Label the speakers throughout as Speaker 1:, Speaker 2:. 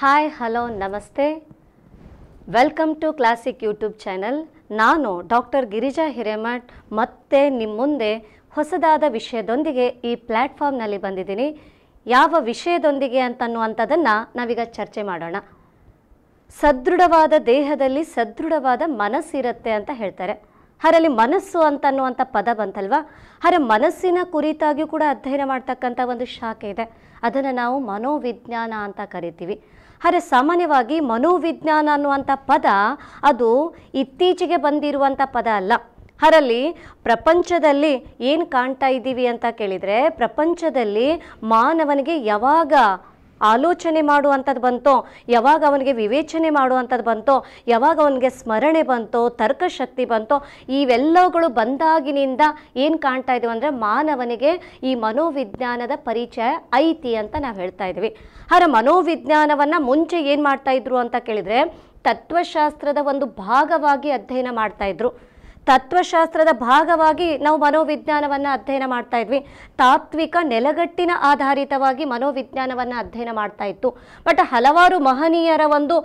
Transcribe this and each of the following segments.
Speaker 1: hi hello ನಮಸ್ತೆ welcome to classic YouTube channel ನಾನು doctor Girija Hiremath ಮತ್ತೆ ನಿಮ್ಮ ಮುಂದೆ ಹೊಸದಾದ ವಿಷಯದೊಂದಿಗೆ ಈ ಪ್ಲ್ಯಾಟ್ಫಾರ್ಮ್ನಲ್ಲಿ ಬಂದಿದ್ದೀನಿ ಯಾವ ವಿಷಯದೊಂದಿಗೆ ಅಂತನ್ನುವಂಥದ್ದನ್ನು ನಾವೀಗ ಚರ್ಚೆ ಮಾಡೋಣ ಸದೃಢವಾದ ದೇಹದಲ್ಲಿ ಸದೃಢವಾದ ಮನಸ್ಸಿರುತ್ತೆ ಅಂತ ಹೇಳ್ತಾರೆ ಅದರಲ್ಲಿ ಮನಸ್ಸು ಅಂತನ್ನುವಂಥ ಪದ ಬಂತಲ್ವಾ ಅದರ ಮನಸ್ಸಿನ ಕುರಿತಾಗಿಯೂ ಕೂಡ ಅಧ್ಯಯನ ಮಾಡ್ತಕ್ಕಂಥ ಒಂದು ಶಾಖೆ ಇದೆ ಅದನ್ನು ನಾವು ಮನೋವಿಜ್ಞಾನ ಅಂತ ಕರಿತೀವಿ ಆದರೆ ಸಾಮಾನ್ಯವಾಗಿ ಮನೋವಿಜ್ಞಾನ ಅನ್ನುವಂಥ ಪದ ಅದು ಇತ್ತೀಚೆಗೆ ಬಂದಿರುವಂಥ ಪದ ಅಲ್ಲ ಅದರಲ್ಲಿ ಪ್ರಪಂಚದಲ್ಲಿ ಏನು ಕಾಣ್ತಾ ಇದ್ದೀವಿ ಅಂತ ಕೇಳಿದರೆ ಪ್ರಪಂಚದಲ್ಲಿ ಮಾನವನಿಗೆ ಯಾವಾಗ ಆಲೋಚನೆ ಮಾಡುವಂಥದ್ದು ಬಂತೋ ಯಾವಾಗ ಅವನಿಗೆ ವಿವೇಚನೆ ಮಾಡುವಂಥದ್ದು ಬಂತೋ ಯಾವಾಗ ಅವನಿಗೆ ಸ್ಮರಣೆ ಬಂತೋ ತರ್ಕಶಕ್ತಿ ಬಂತೋ ಇವೆಲ್ಲವುಗಳು ಬಂದಾಗಿನಿಂದ ಏನು ಕಾಣ್ತಾ ಇದ್ದೀವಿ ಅಂದರೆ ಮಾನವನಿಗೆ ಈ ಮನೋವಿಜ್ಞಾನದ ಪರಿಚಯ ಐತಿ ಅಂತ ನಾವು ಹೇಳ್ತಾ ಇದ್ದೀವಿ ಆದರೆ ಮನೋವಿಜ್ಞಾನವನ್ನು ಮುಂಚೆ ಏನು ಮಾಡ್ತಾ ಇದ್ರು ಅಂತ ಕೇಳಿದರೆ ತತ್ವಶಾಸ್ತ್ರದ ಒಂದು ಭಾಗವಾಗಿ ಅಧ್ಯಯನ ಮಾಡ್ತಾ ಇದ್ರು ತತ್ವಶಾಸ್ತ್ರದ ಭಾಗವಾಗಿ ನಾವು ಮನೋವಿಜ್ಞಾನವನ್ನು ಅಧ್ಯಯನ ಮಾಡ್ತಾ ಇದ್ವಿ ತಾತ್ವಿಕ ನೆಲಗಟ್ಟಿನ ಆಧಾರಿತವಾಗಿ ಮನೋವಿಜ್ಞಾನವನ್ನು ಅಧ್ಯಯನ ಮಾಡ್ತಾ ಇತ್ತು ಬಟ್ ಹಲವಾರು ಮಹನೀಯರ ಒಂದು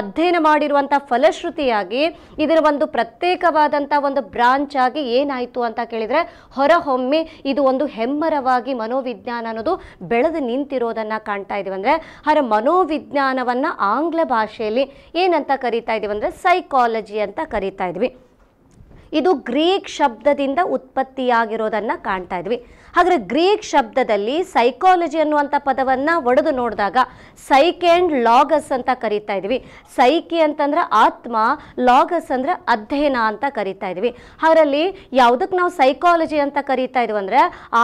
Speaker 1: ಅಧ್ಯಯನ ಮಾಡಿರುವಂಥ ಫಲಶ್ರುತಿಯಾಗಿ ಇದರ ಒಂದು ಪ್ರತ್ಯೇಕವಾದಂಥ ಒಂದು ಬ್ರಾಂಚ್ ಆಗಿ ಏನಾಯಿತು ಅಂತ ಕೇಳಿದರೆ ಹೊರಹೊಮ್ಮಿ ಇದು ಒಂದು ಹೆಮ್ಮರವಾಗಿ ಮನೋವಿಜ್ಞಾನ ಅನ್ನೋದು ಬೆಳೆದು ನಿಂತಿರೋದನ್ನು ಕಾಣ್ತಾ ಇದೀವಿ ಅಂದರೆ ಹರ ಮನೋವಿಜ್ಞಾನವನ್ನು ಆಂಗ್ಲ ಭಾಷೆಯಲ್ಲಿ ಏನಂತ ಕರಿತಾ ಇದೀವಿ ಅಂದರೆ ಸೈಕಾಲಜಿ ಅಂತ ಕರಿತಾ ಇದ್ವಿ ಇದು ಗ್ರೀಕ್ ಶಬ್ದದಿಂದ ಉತ್ಪತ್ತಿಯಾಗಿರೋದನ್ನು ಕಾಣ್ತಾ ಇದ್ವಿ ಹಾಗಾದರೆ ಗ್ರೀಕ್ ಶಬ್ದದಲ್ಲಿ ಸೈಕಾಲಜಿ ಅನ್ನುವಂಥ ಪದವನ್ನು ಒಡೆದು ನೋಡಿದಾಗ ಸೈಕ್ ಆ್ಯಂಡ್ ಲಾಗಸ್ ಅಂತ ಕರಿತಾ ಇದ್ವಿ ಸೈಕಿ ಅಂತಂದ್ರೆ ಆತ್ಮ ಲಾಗಸ್ ಅಂದರೆ ಅಧ್ಯಯನ ಅಂತ ಕರಿತಾ ಇದ್ವಿ ಅದರಲ್ಲಿ ಯಾವುದಕ್ಕೆ ನಾವು ಸೈಕಾಲಜಿ ಅಂತ ಕರಿತಾ ಇದ್ವಿ ಅಂದರೆ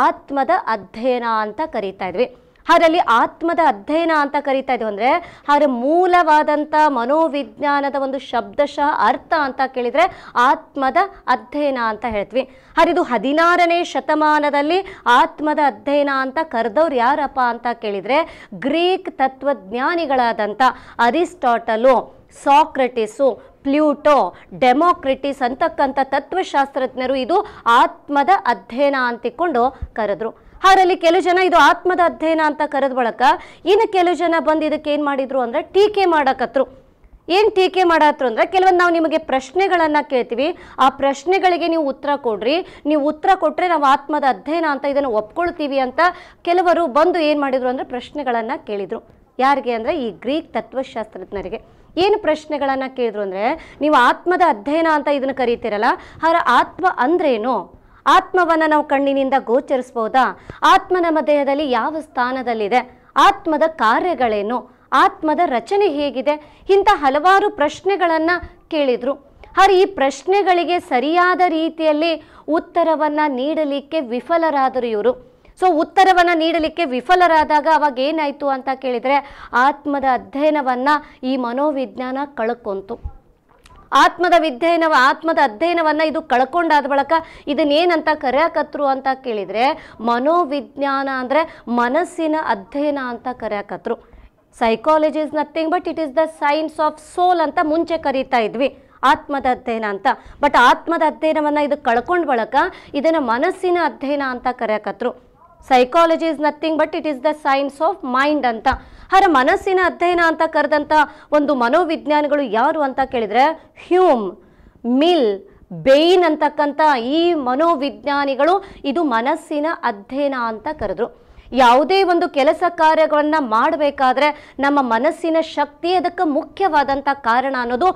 Speaker 1: ಆತ್ಮದ ಅಧ್ಯಯನ ಅಂತ ಕರಿತಾ ಇದ್ವಿ ಅದರಲ್ಲಿ ಆತ್ಮದ ಅಧ್ಯಯನ ಅಂತ ಕರಿತಾ ಇದ್ದೀವಿ ಅಂದರೆ ಅದರ ಮೂಲವಾದಂಥ ಮನೋವಿಜ್ಞಾನದ ಒಂದು ಶಬ್ದಶಃ ಅರ್ಥ ಅಂತ ಕೇಳಿದರೆ ಆತ್ಮದ ಅಧ್ಯಯನ ಅಂತ ಹೇಳ್ತೀವಿ ಹರಿದು ಹದಿನಾರನೇ ಶತಮಾನದಲ್ಲಿ ಆತ್ಮದ ಅಧ್ಯಯನ ಅಂತ ಕರೆದವ್ರು ಯಾರಪ್ಪ ಅಂತ ಕೇಳಿದರೆ ಗ್ರೀಕ್ ತತ್ವಜ್ಞಾನಿಗಳಾದಂಥ ಅರಿಸ್ಟಾಟಲು ಸಾಕ್ರೆಟಿಸು ಪ್ಲೂಟೋ ಡೆಮೋಕ್ರೆಟಿಸ್ ಅಂತಕ್ಕಂಥ ತತ್ವಶಾಸ್ತ್ರಜ್ಞರು ಇದು ಆತ್ಮದ ಅಧ್ಯಯನ ಅಂತಿಕೊಂಡು ಕರೆದ್ರು ಅವರಲ್ಲಿ ಕೆಲವು ಜನ ಇದು ಆತ್ಮದ ಅಧ್ಯಯನ ಅಂತ ಕರೆದ ಬಳಕ ಇನ್ನು ಕೆಲವು ಜನ ಬಂದು ಇದಕ್ಕೆ ಏನು ಮಾಡಿದ್ರು ಅಂದರೆ ಟೀಕೆ ಮಾಡಕತ್ರು ಏನು ಟೀಕೆ ಮಾಡತ್ರು ಅಂದರೆ ಕೆಲವೊಂದು ನಾವು ನಿಮಗೆ ಪ್ರಶ್ನೆಗಳನ್ನು ಕೇಳ್ತೀವಿ ಆ ಪ್ರಶ್ನೆಗಳಿಗೆ ನೀವು ಉತ್ತರ ಕೊಡ್ರಿ ನೀವು ಉತ್ತರ ಕೊಟ್ಟರೆ ನಾವು ಆತ್ಮದ ಅಧ್ಯಯನ ಅಂತ ಇದನ್ನು ಒಪ್ಕೊಳ್ತೀವಿ ಅಂತ ಕೆಲವರು ಬಂದು ಏನು ಮಾಡಿದರು ಅಂದರೆ ಪ್ರಶ್ನೆಗಳನ್ನು ಕೇಳಿದರು ಯಾರಿಗೆ ಅಂದರೆ ಈ ಗ್ರೀಕ್ ತತ್ವಶಾಸ್ತ್ರಜ್ಞರಿಗೆ ಏನು ಪ್ರಶ್ನೆಗಳನ್ನು ಕೇಳಿದ್ರು ಅಂದರೆ ನೀವು ಆತ್ಮದ ಅಧ್ಯಯನ ಅಂತ ಇದನ್ನು ಕರೀತೀರಲ್ಲ ಅವರ ಆತ್ಮ ಅಂದ್ರೇನು ಆತ್ಮವನ್ನು ನಾವು ಕಣ್ಣಿನಿಂದ ಗೋಚರಿಸ್ಬೋದಾ ಆತ್ಮ ನಮ್ಮ ದೇಹದಲ್ಲಿ ಯಾವ ಸ್ಥಾನದಲ್ಲಿದೆ ಆತ್ಮದ ಕಾರ್ಯಗಳೇನು ಆತ್ಮದ ರಚನೆ ಹೇಗಿದೆ ಇಂಥ ಹಲವಾರು ಪ್ರಶ್ನೆಗಳನ್ನು ಕೇಳಿದರು ಆದರೆ ಈ ಪ್ರಶ್ನೆಗಳಿಗೆ ಸರಿಯಾದ ರೀತಿಯಲ್ಲಿ ಉತ್ತರವನ್ನು ನೀಡಲಿಕ್ಕೆ ವಿಫಲರಾದರು ಇವರು ಸೊ ಉತ್ತರವನ್ನು ನೀಡಲಿಕ್ಕೆ ವಿಫಲರಾದಾಗ ಅವಾಗ ಏನಾಯಿತು ಅಂತ ಕೇಳಿದರೆ ಆತ್ಮದ ಅಧ್ಯಯನವನ್ನು ಈ ಮನೋವಿಜ್ಞಾನ ಕಳ್ಕೊಂತು ಆತ್ಮದ ವಿದ್ಯೆಯನ ಆತ್ಮದ ಅಧ್ಯಯನವನ್ನು ಇದು ಕಳ್ಕೊಂಡಾದ ಬಳಕ ಇದನ್ನೇನಂತ ಕರೆಯಕತ್ರು ಅಂತ ಕೇಳಿದರೆ ಮನೋವಿಜ್ಞಾನ ಅಂದರೆ ಮನಸ್ಸಿನ ಅಧ್ಯಯನ ಅಂತ ಕರೆಯಕತ್ರು psychology is nothing but it is the science of soul ಅಂತ ಮುಂಚೆ ಕರೀತಾ ಇದ್ವಿ ಆತ್ಮದ ಅಧ್ಯಯನ ಅಂತ ಬಟ್ ಆತ್ಮದ ಅಧ್ಯಯನವನ್ನು ಇದು ಕಳ್ಕೊಂಡ ಬಳಕ ಇದನ್ನು ಮನಸ್ಸಿನ ಅಧ್ಯಯನ ಅಂತ ಕರೆಯಕತ್ರು psychology is nothing but it is the science of mind ಅಂತ ಹರ ಮನಸ್ಸಿನ ಅಧ್ಯಯನ ಅಂತ ಕರೆದಂಥ ಒಂದು ಮನೋವಿಜ್ಞಾನಿಗಳು ಯಾರು ಅಂತ ಕೇಳಿದರೆ ಹ್ಯೂಮ್ ಮಿಲ್ ಬೇಯ್ನ್ ಅಂತಕ್ಕಂಥ ಈ ಮನೋವಿಜ್ಞಾನಿಗಳು ಇದು ಮನಸ್ಸಿನ ಅಧ್ಯಯನ ಅಂತ ಕರೆದ್ರು ಯಾವುದೇ ಒಂದು ಕೆಲಸ ಕಾರ್ಯಗಳನ್ನು ಮಾಡಬೇಕಾದ್ರೆ ನಮ್ಮ ಮನಸ್ಸಿನ ಶಕ್ತಿ ಅದಕ್ಕೆ ಮುಖ್ಯವಾದಂಥ ಕಾರಣ ಅನ್ನೋದು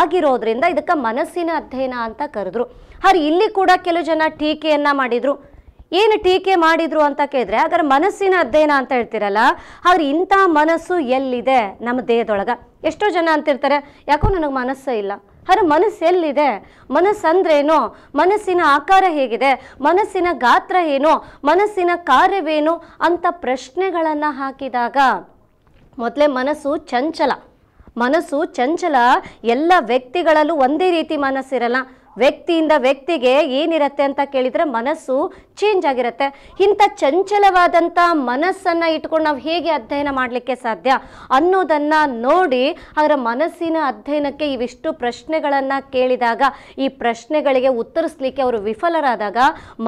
Speaker 1: ಆಗಿರೋದ್ರಿಂದ ಇದಕ್ಕೆ ಮನಸ್ಸಿನ ಅಧ್ಯಯನ ಅಂತ ಕರೆದ್ರು ಹಾಗೆ ಇಲ್ಲಿ ಕೂಡ ಕೆಲವು ಜನ ಟೀಕೆಯನ್ನು ಮಾಡಿದರು ಏನು ಟೀಕೆ ಮಾಡಿದ್ರು ಅಂತ ಕೇಳಿದ್ರೆ ಅದರ ಮನಸ್ಸಿನ ಅಧ್ಯಯನ ಅಂತ ಹೇಳ್ತಿರಲ್ಲ ಅವ್ರ ಇಂಥ ಮನಸ್ಸು ಎಲ್ಲಿದೆ ನಮ್ಮ ದೇಹದೊಳಗ ಎಷ್ಟೋ ಜನ ಅಂತಿರ್ತಾರೆ ಯಾಕೋ ನನಗೆ ಮನಸ್ಸೇ ಇಲ್ಲ ಅರೆ ಮನಸ್ಸು ಎಲ್ಲಿದೆ ಮನಸ್ಸಂದ್ರೇನು ಮನಸ್ಸಿನ ಆಕಾರ ಹೇಗಿದೆ ಮನಸ್ಸಿನ ಗಾತ್ರ ಏನು ಮನಸ್ಸಿನ ಕಾರ್ಯವೇನು ಅಂತ ಪ್ರಶ್ನೆಗಳನ್ನು ಹಾಕಿದಾಗ ಮೊದಲೇ ಮನಸ್ಸು ಚಂಚಲ ಮನಸ್ಸು ಚಂಚಲ ಎಲ್ಲ ವ್ಯಕ್ತಿಗಳಲ್ಲೂ ಒಂದೇ ರೀತಿ ಮನಸ್ಸಿರಲ್ಲ ವ್ಯಕ್ತಿಯಿಂದ ವ್ಯಕ್ತಿಗೆ ಏನಿರತ್ತೆ ಅಂತ ಕೇಳಿದರೆ ಮನಸ್ಸು ಚೇಂಜ್ ಆಗಿರುತ್ತೆ ಇಂಥ ಚಂಚಲವಾದಂಥ ಮನಸ್ಸನ್ನು ಇಟ್ಕೊಂಡು ನಾವು ಹೇಗೆ ಅಧ್ಯಯನ ಮಾಡಲಿಕ್ಕೆ ಸಾಧ್ಯ ಅನ್ನೋದನ್ನು ನೋಡಿ ಅದರ ಮನಸ್ಸಿನ ಅಧ್ಯಯನಕ್ಕೆ ಇವಿಷ್ಟು ಪ್ರಶ್ನೆಗಳನ್ನು ಕೇಳಿದಾಗ ಈ ಪ್ರಶ್ನೆಗಳಿಗೆ ಉತ್ತರಿಸ್ಲಿಕ್ಕೆ ಅವರು ವಿಫಲರಾದಾಗ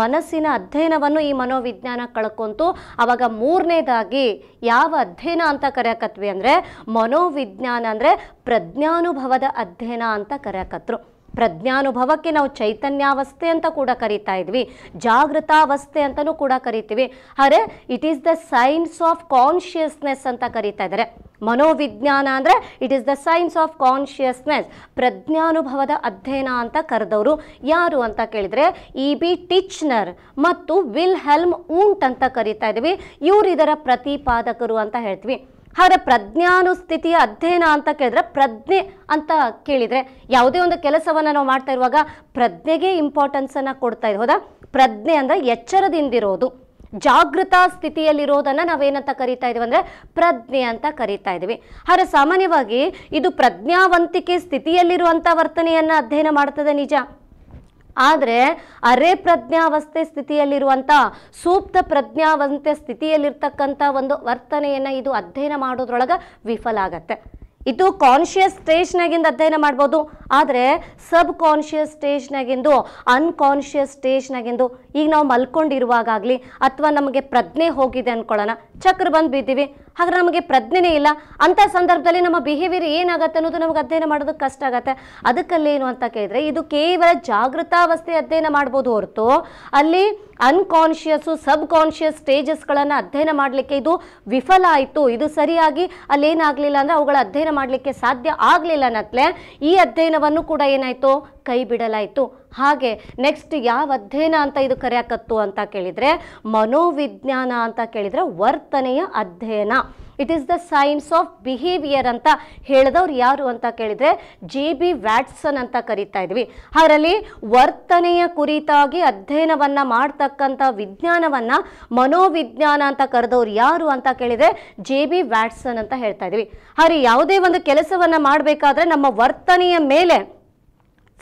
Speaker 1: ಮನಸ್ಸಿನ ಅಧ್ಯಯನವನ್ನು ಈ ಮನೋವಿಜ್ಞಾನ ಕಳ್ಕೊಂತು ಆವಾಗ ಮೂರನೇದಾಗಿ ಯಾವ ಅಧ್ಯಯನ ಅಂತ ಕರೆಯಕತ್ವಿ ಅಂದರೆ ಮನೋವಿಜ್ಞಾನ ಅಂದರೆ ಪ್ರಜ್ಞಾನುಭವದ ಅಧ್ಯಯನ ಅಂತ ಕರೆಯಕತ್ರು ಪ್ರಜ್ಞಾನುಭವಕ್ಕೆ ನಾವು ಚೈತನ್ಯಾವಸ್ಥೆ ಅಂತ ಕೂಡ ಕರಿತಾ ಇದ್ವಿ ಜಾಗೃತಾವಸ್ಥೆ ಅಂತಲೂ ಕೂಡ ಕರಿತೀವಿ ಆದರೆ it is the science of consciousness ಅಂತ ಕರಿತಾ ಇದ್ದಾರೆ ಮನೋವಿಜ್ಞಾನ ಅಂದರೆ it is the science of consciousness ಪ್ರಜ್ಞಾನುಭವದ ಅಧ್ಯಯನ ಅಂತ ಕರೆದವರು ಯಾರು ಅಂತ ಕೇಳಿದರೆ ಇ ಬಿ ಟಿಚ್ನರ್ ಮತ್ತು ವಿಲ್ ಹೆಲ್ಮ್ ಊಂಟ್ ಅಂತ ಕರಿತಾ ಇದ್ವಿ ಇವರು ಇದರ ಪ್ರತಿಪಾದಕರು ಅಂತ ಹೇಳ್ತೀವಿ ಪ್ರಜ್ಞಾನು ಪ್ರಜ್ಞಾನುಸ್ಥಿತಿಯ ಅಧ್ಯಯನ ಅಂತ ಕೇಳಿದ್ರೆ ಪ್ರಜ್ಞೆ ಅಂತ ಕೇಳಿದ್ರೆ ಯಾವುದೇ ಒಂದು ಕೆಲಸವನ್ನು ನಾವು ಮಾಡ್ತಾ ಇರುವಾಗ ಪ್ರಜ್ಞೆಗೆ ಇಂಪಾರ್ಟೆನ್ಸ್ ಅನ್ನ ಕೊಡ್ತಾ ಇದ್ ಹೌದಾ ಪ್ರಜ್ಞೆ ಅಂದ್ರೆ ಎಚ್ಚರದಿಂದಿರೋದು ಜಾಗೃತ ಸ್ಥಿತಿಯಲ್ಲಿರೋದನ್ನ ನಾವೇನಂತ ಕರಿತಾ ಇದೀವಿ ಅಂದ್ರೆ ಪ್ರಜ್ಞೆ ಅಂತ ಕರಿತಾ ಇದೀವಿ ಹಾಗೆ ಸಾಮಾನ್ಯವಾಗಿ ಇದು ಪ್ರಜ್ಞಾವಂತಿಕೆ ಸ್ಥಿತಿಯಲ್ಲಿರುವಂತ ವರ್ತನೆಯನ್ನ ಅಧ್ಯಯನ ಮಾಡ್ತದೆ ನಿಜ ಆದರೆ ಅರೆ ಪ್ರಜ್ಞಾವಸ್ಥೆ ಸ್ಥಿತಿಯಲ್ಲಿರುವಂಥ ಸೂಕ್ತ ಪ್ರಜ್ಞಾವಂತೆ ಸ್ಥಿತಿಯಲ್ಲಿರ್ತಕ್ಕಂಥ ಒಂದು ವರ್ತನೆಯನ್ನು ಇದು ಅಧ್ಯಯನ ಮಾಡೋದ್ರೊಳಗೆ ವಿಫಲ ಆಗತ್ತೆ ಇದು ಕಾನ್ಷಿಯಸ್ ಸ್ಟೇಜ್ನಾಗಿಂದ ಅಧ್ಯಯನ ಮಾಡ್ಬೋದು ಆದರೆ ಸಬ್ ಕಾನ್ಷಿಯಸ್ ಸ್ಟೇಜ್ನಾಗಿಂದು ಅನ್ಕಾನ್ಷಿಯಸ್ ಸ್ಟೇಜ್ನಾಗಿಂದು ಈಗ ನಾವು ಮಲ್ಕೊಂಡಿರುವಾಗಲಿ ಅಥವಾ ನಮಗೆ ಪ್ರಜ್ಞೆ ಹೋಗಿದೆ ಅಂದ್ಕೊಳ್ಳೋಣ ಚಕ್ರ ಬಂದು ಬಿದ್ದೀವಿ ಹಾಗೆ ನಮಗೆ ಪ್ರಜ್ಞೆನೇ ಇಲ್ಲ ಅಂಥ ಸಂದರ್ಭದಲ್ಲಿ ನಮ್ಮ ಬಿಹೇವಿಯರ್ ಏನಾಗುತ್ತೆ ಅನ್ನೋದು ನಮಗೆ ಅಧ್ಯಯನ ಮಾಡೋದಕ್ಕೆ ಕಷ್ಟ ಆಗುತ್ತೆ ಅದಕ್ಕಲ್ಲೇನು ಅಂತ ಕೇಳಿದರೆ ಇದು ಕೇವಲ ಜಾಗೃತಾವಸ್ಥೆ ಅಧ್ಯಯನ ಮಾಡ್ಬೋದು ಹೊರತು ಅಲ್ಲಿ ಅನ್ಕಾನ್ಷಿಯಸ್ಸು ಸಬ್ ಕಾನ್ಷಿಯಸ್ ಸ್ಟೇಜಸ್ಗಳನ್ನು ಅಧ್ಯಯನ ಮಾಡಲಿಕ್ಕೆ ಇದು ವಿಫಲ ಆಯಿತು ಇದು ಸರಿಯಾಗಿ ಅಲ್ಲೇನಾಗಲಿಲ್ಲ ಅಂದರೆ ಅವುಗಳ ಅಧ್ಯಯನ ಮಾಡಲಿಕ್ಕೆ ಸಾಧ್ಯ ಆಗಲಿಲ್ಲ ಅನ್ನತ್ಲೆ ಈ ಅಧ್ಯಯನವನ್ನು ಕೂಡ ಏನಾಯಿತು ಕೈ ಬಿಡಲಾಯಿತು ಹಾಗೆ ನೆಕ್ಸ್ಟ್ ಯಾವ ಅಧ್ಯಯನ ಅಂತ ಇದು ಕರೆಯಕತ್ತು ಅಂತ ಕೇಳಿದರೆ ಮನೋವಿಜ್ಞಾನ ಅಂತ ಕೇಳಿದರೆ ವರ್ತನೆಯ ಅಧ್ಯಯನ it is the science of behaviour ಅಂತ ಹೇಳಿದವ್ರು ಯಾರು ಅಂತ ಕೇಳಿದರೆ ಜೆ ಬಿ ವ್ಯಾಟ್ಸನ್ ಅಂತ ಕರಿತಾ ಇದ್ವಿ ಅದರಲ್ಲಿ ವರ್ತನೆಯ ಕುರಿತಾಗಿ ಅಧ್ಯಯನವನ್ನು ಮಾಡ್ತಕ್ಕಂಥ ವಿಜ್ಞಾನವನ್ನು ಮನೋವಿಜ್ಞಾನ ಅಂತ ಕರೆದವ್ರು ಯಾರು ಅಂತ ಕೇಳಿದರೆ ಜೆ ಬಿ ವ್ಯಾಟ್ಸನ್ ಅಂತ ಹೇಳ್ತಾ ಇದ್ವಿ ಆದರೆ ಯಾವುದೇ ಒಂದು ಕೆಲಸವನ್ನು ಮಾಡಬೇಕಾದ್ರೆ ನಮ್ಮ ವರ್ತನೆಯ ಮೇಲೆ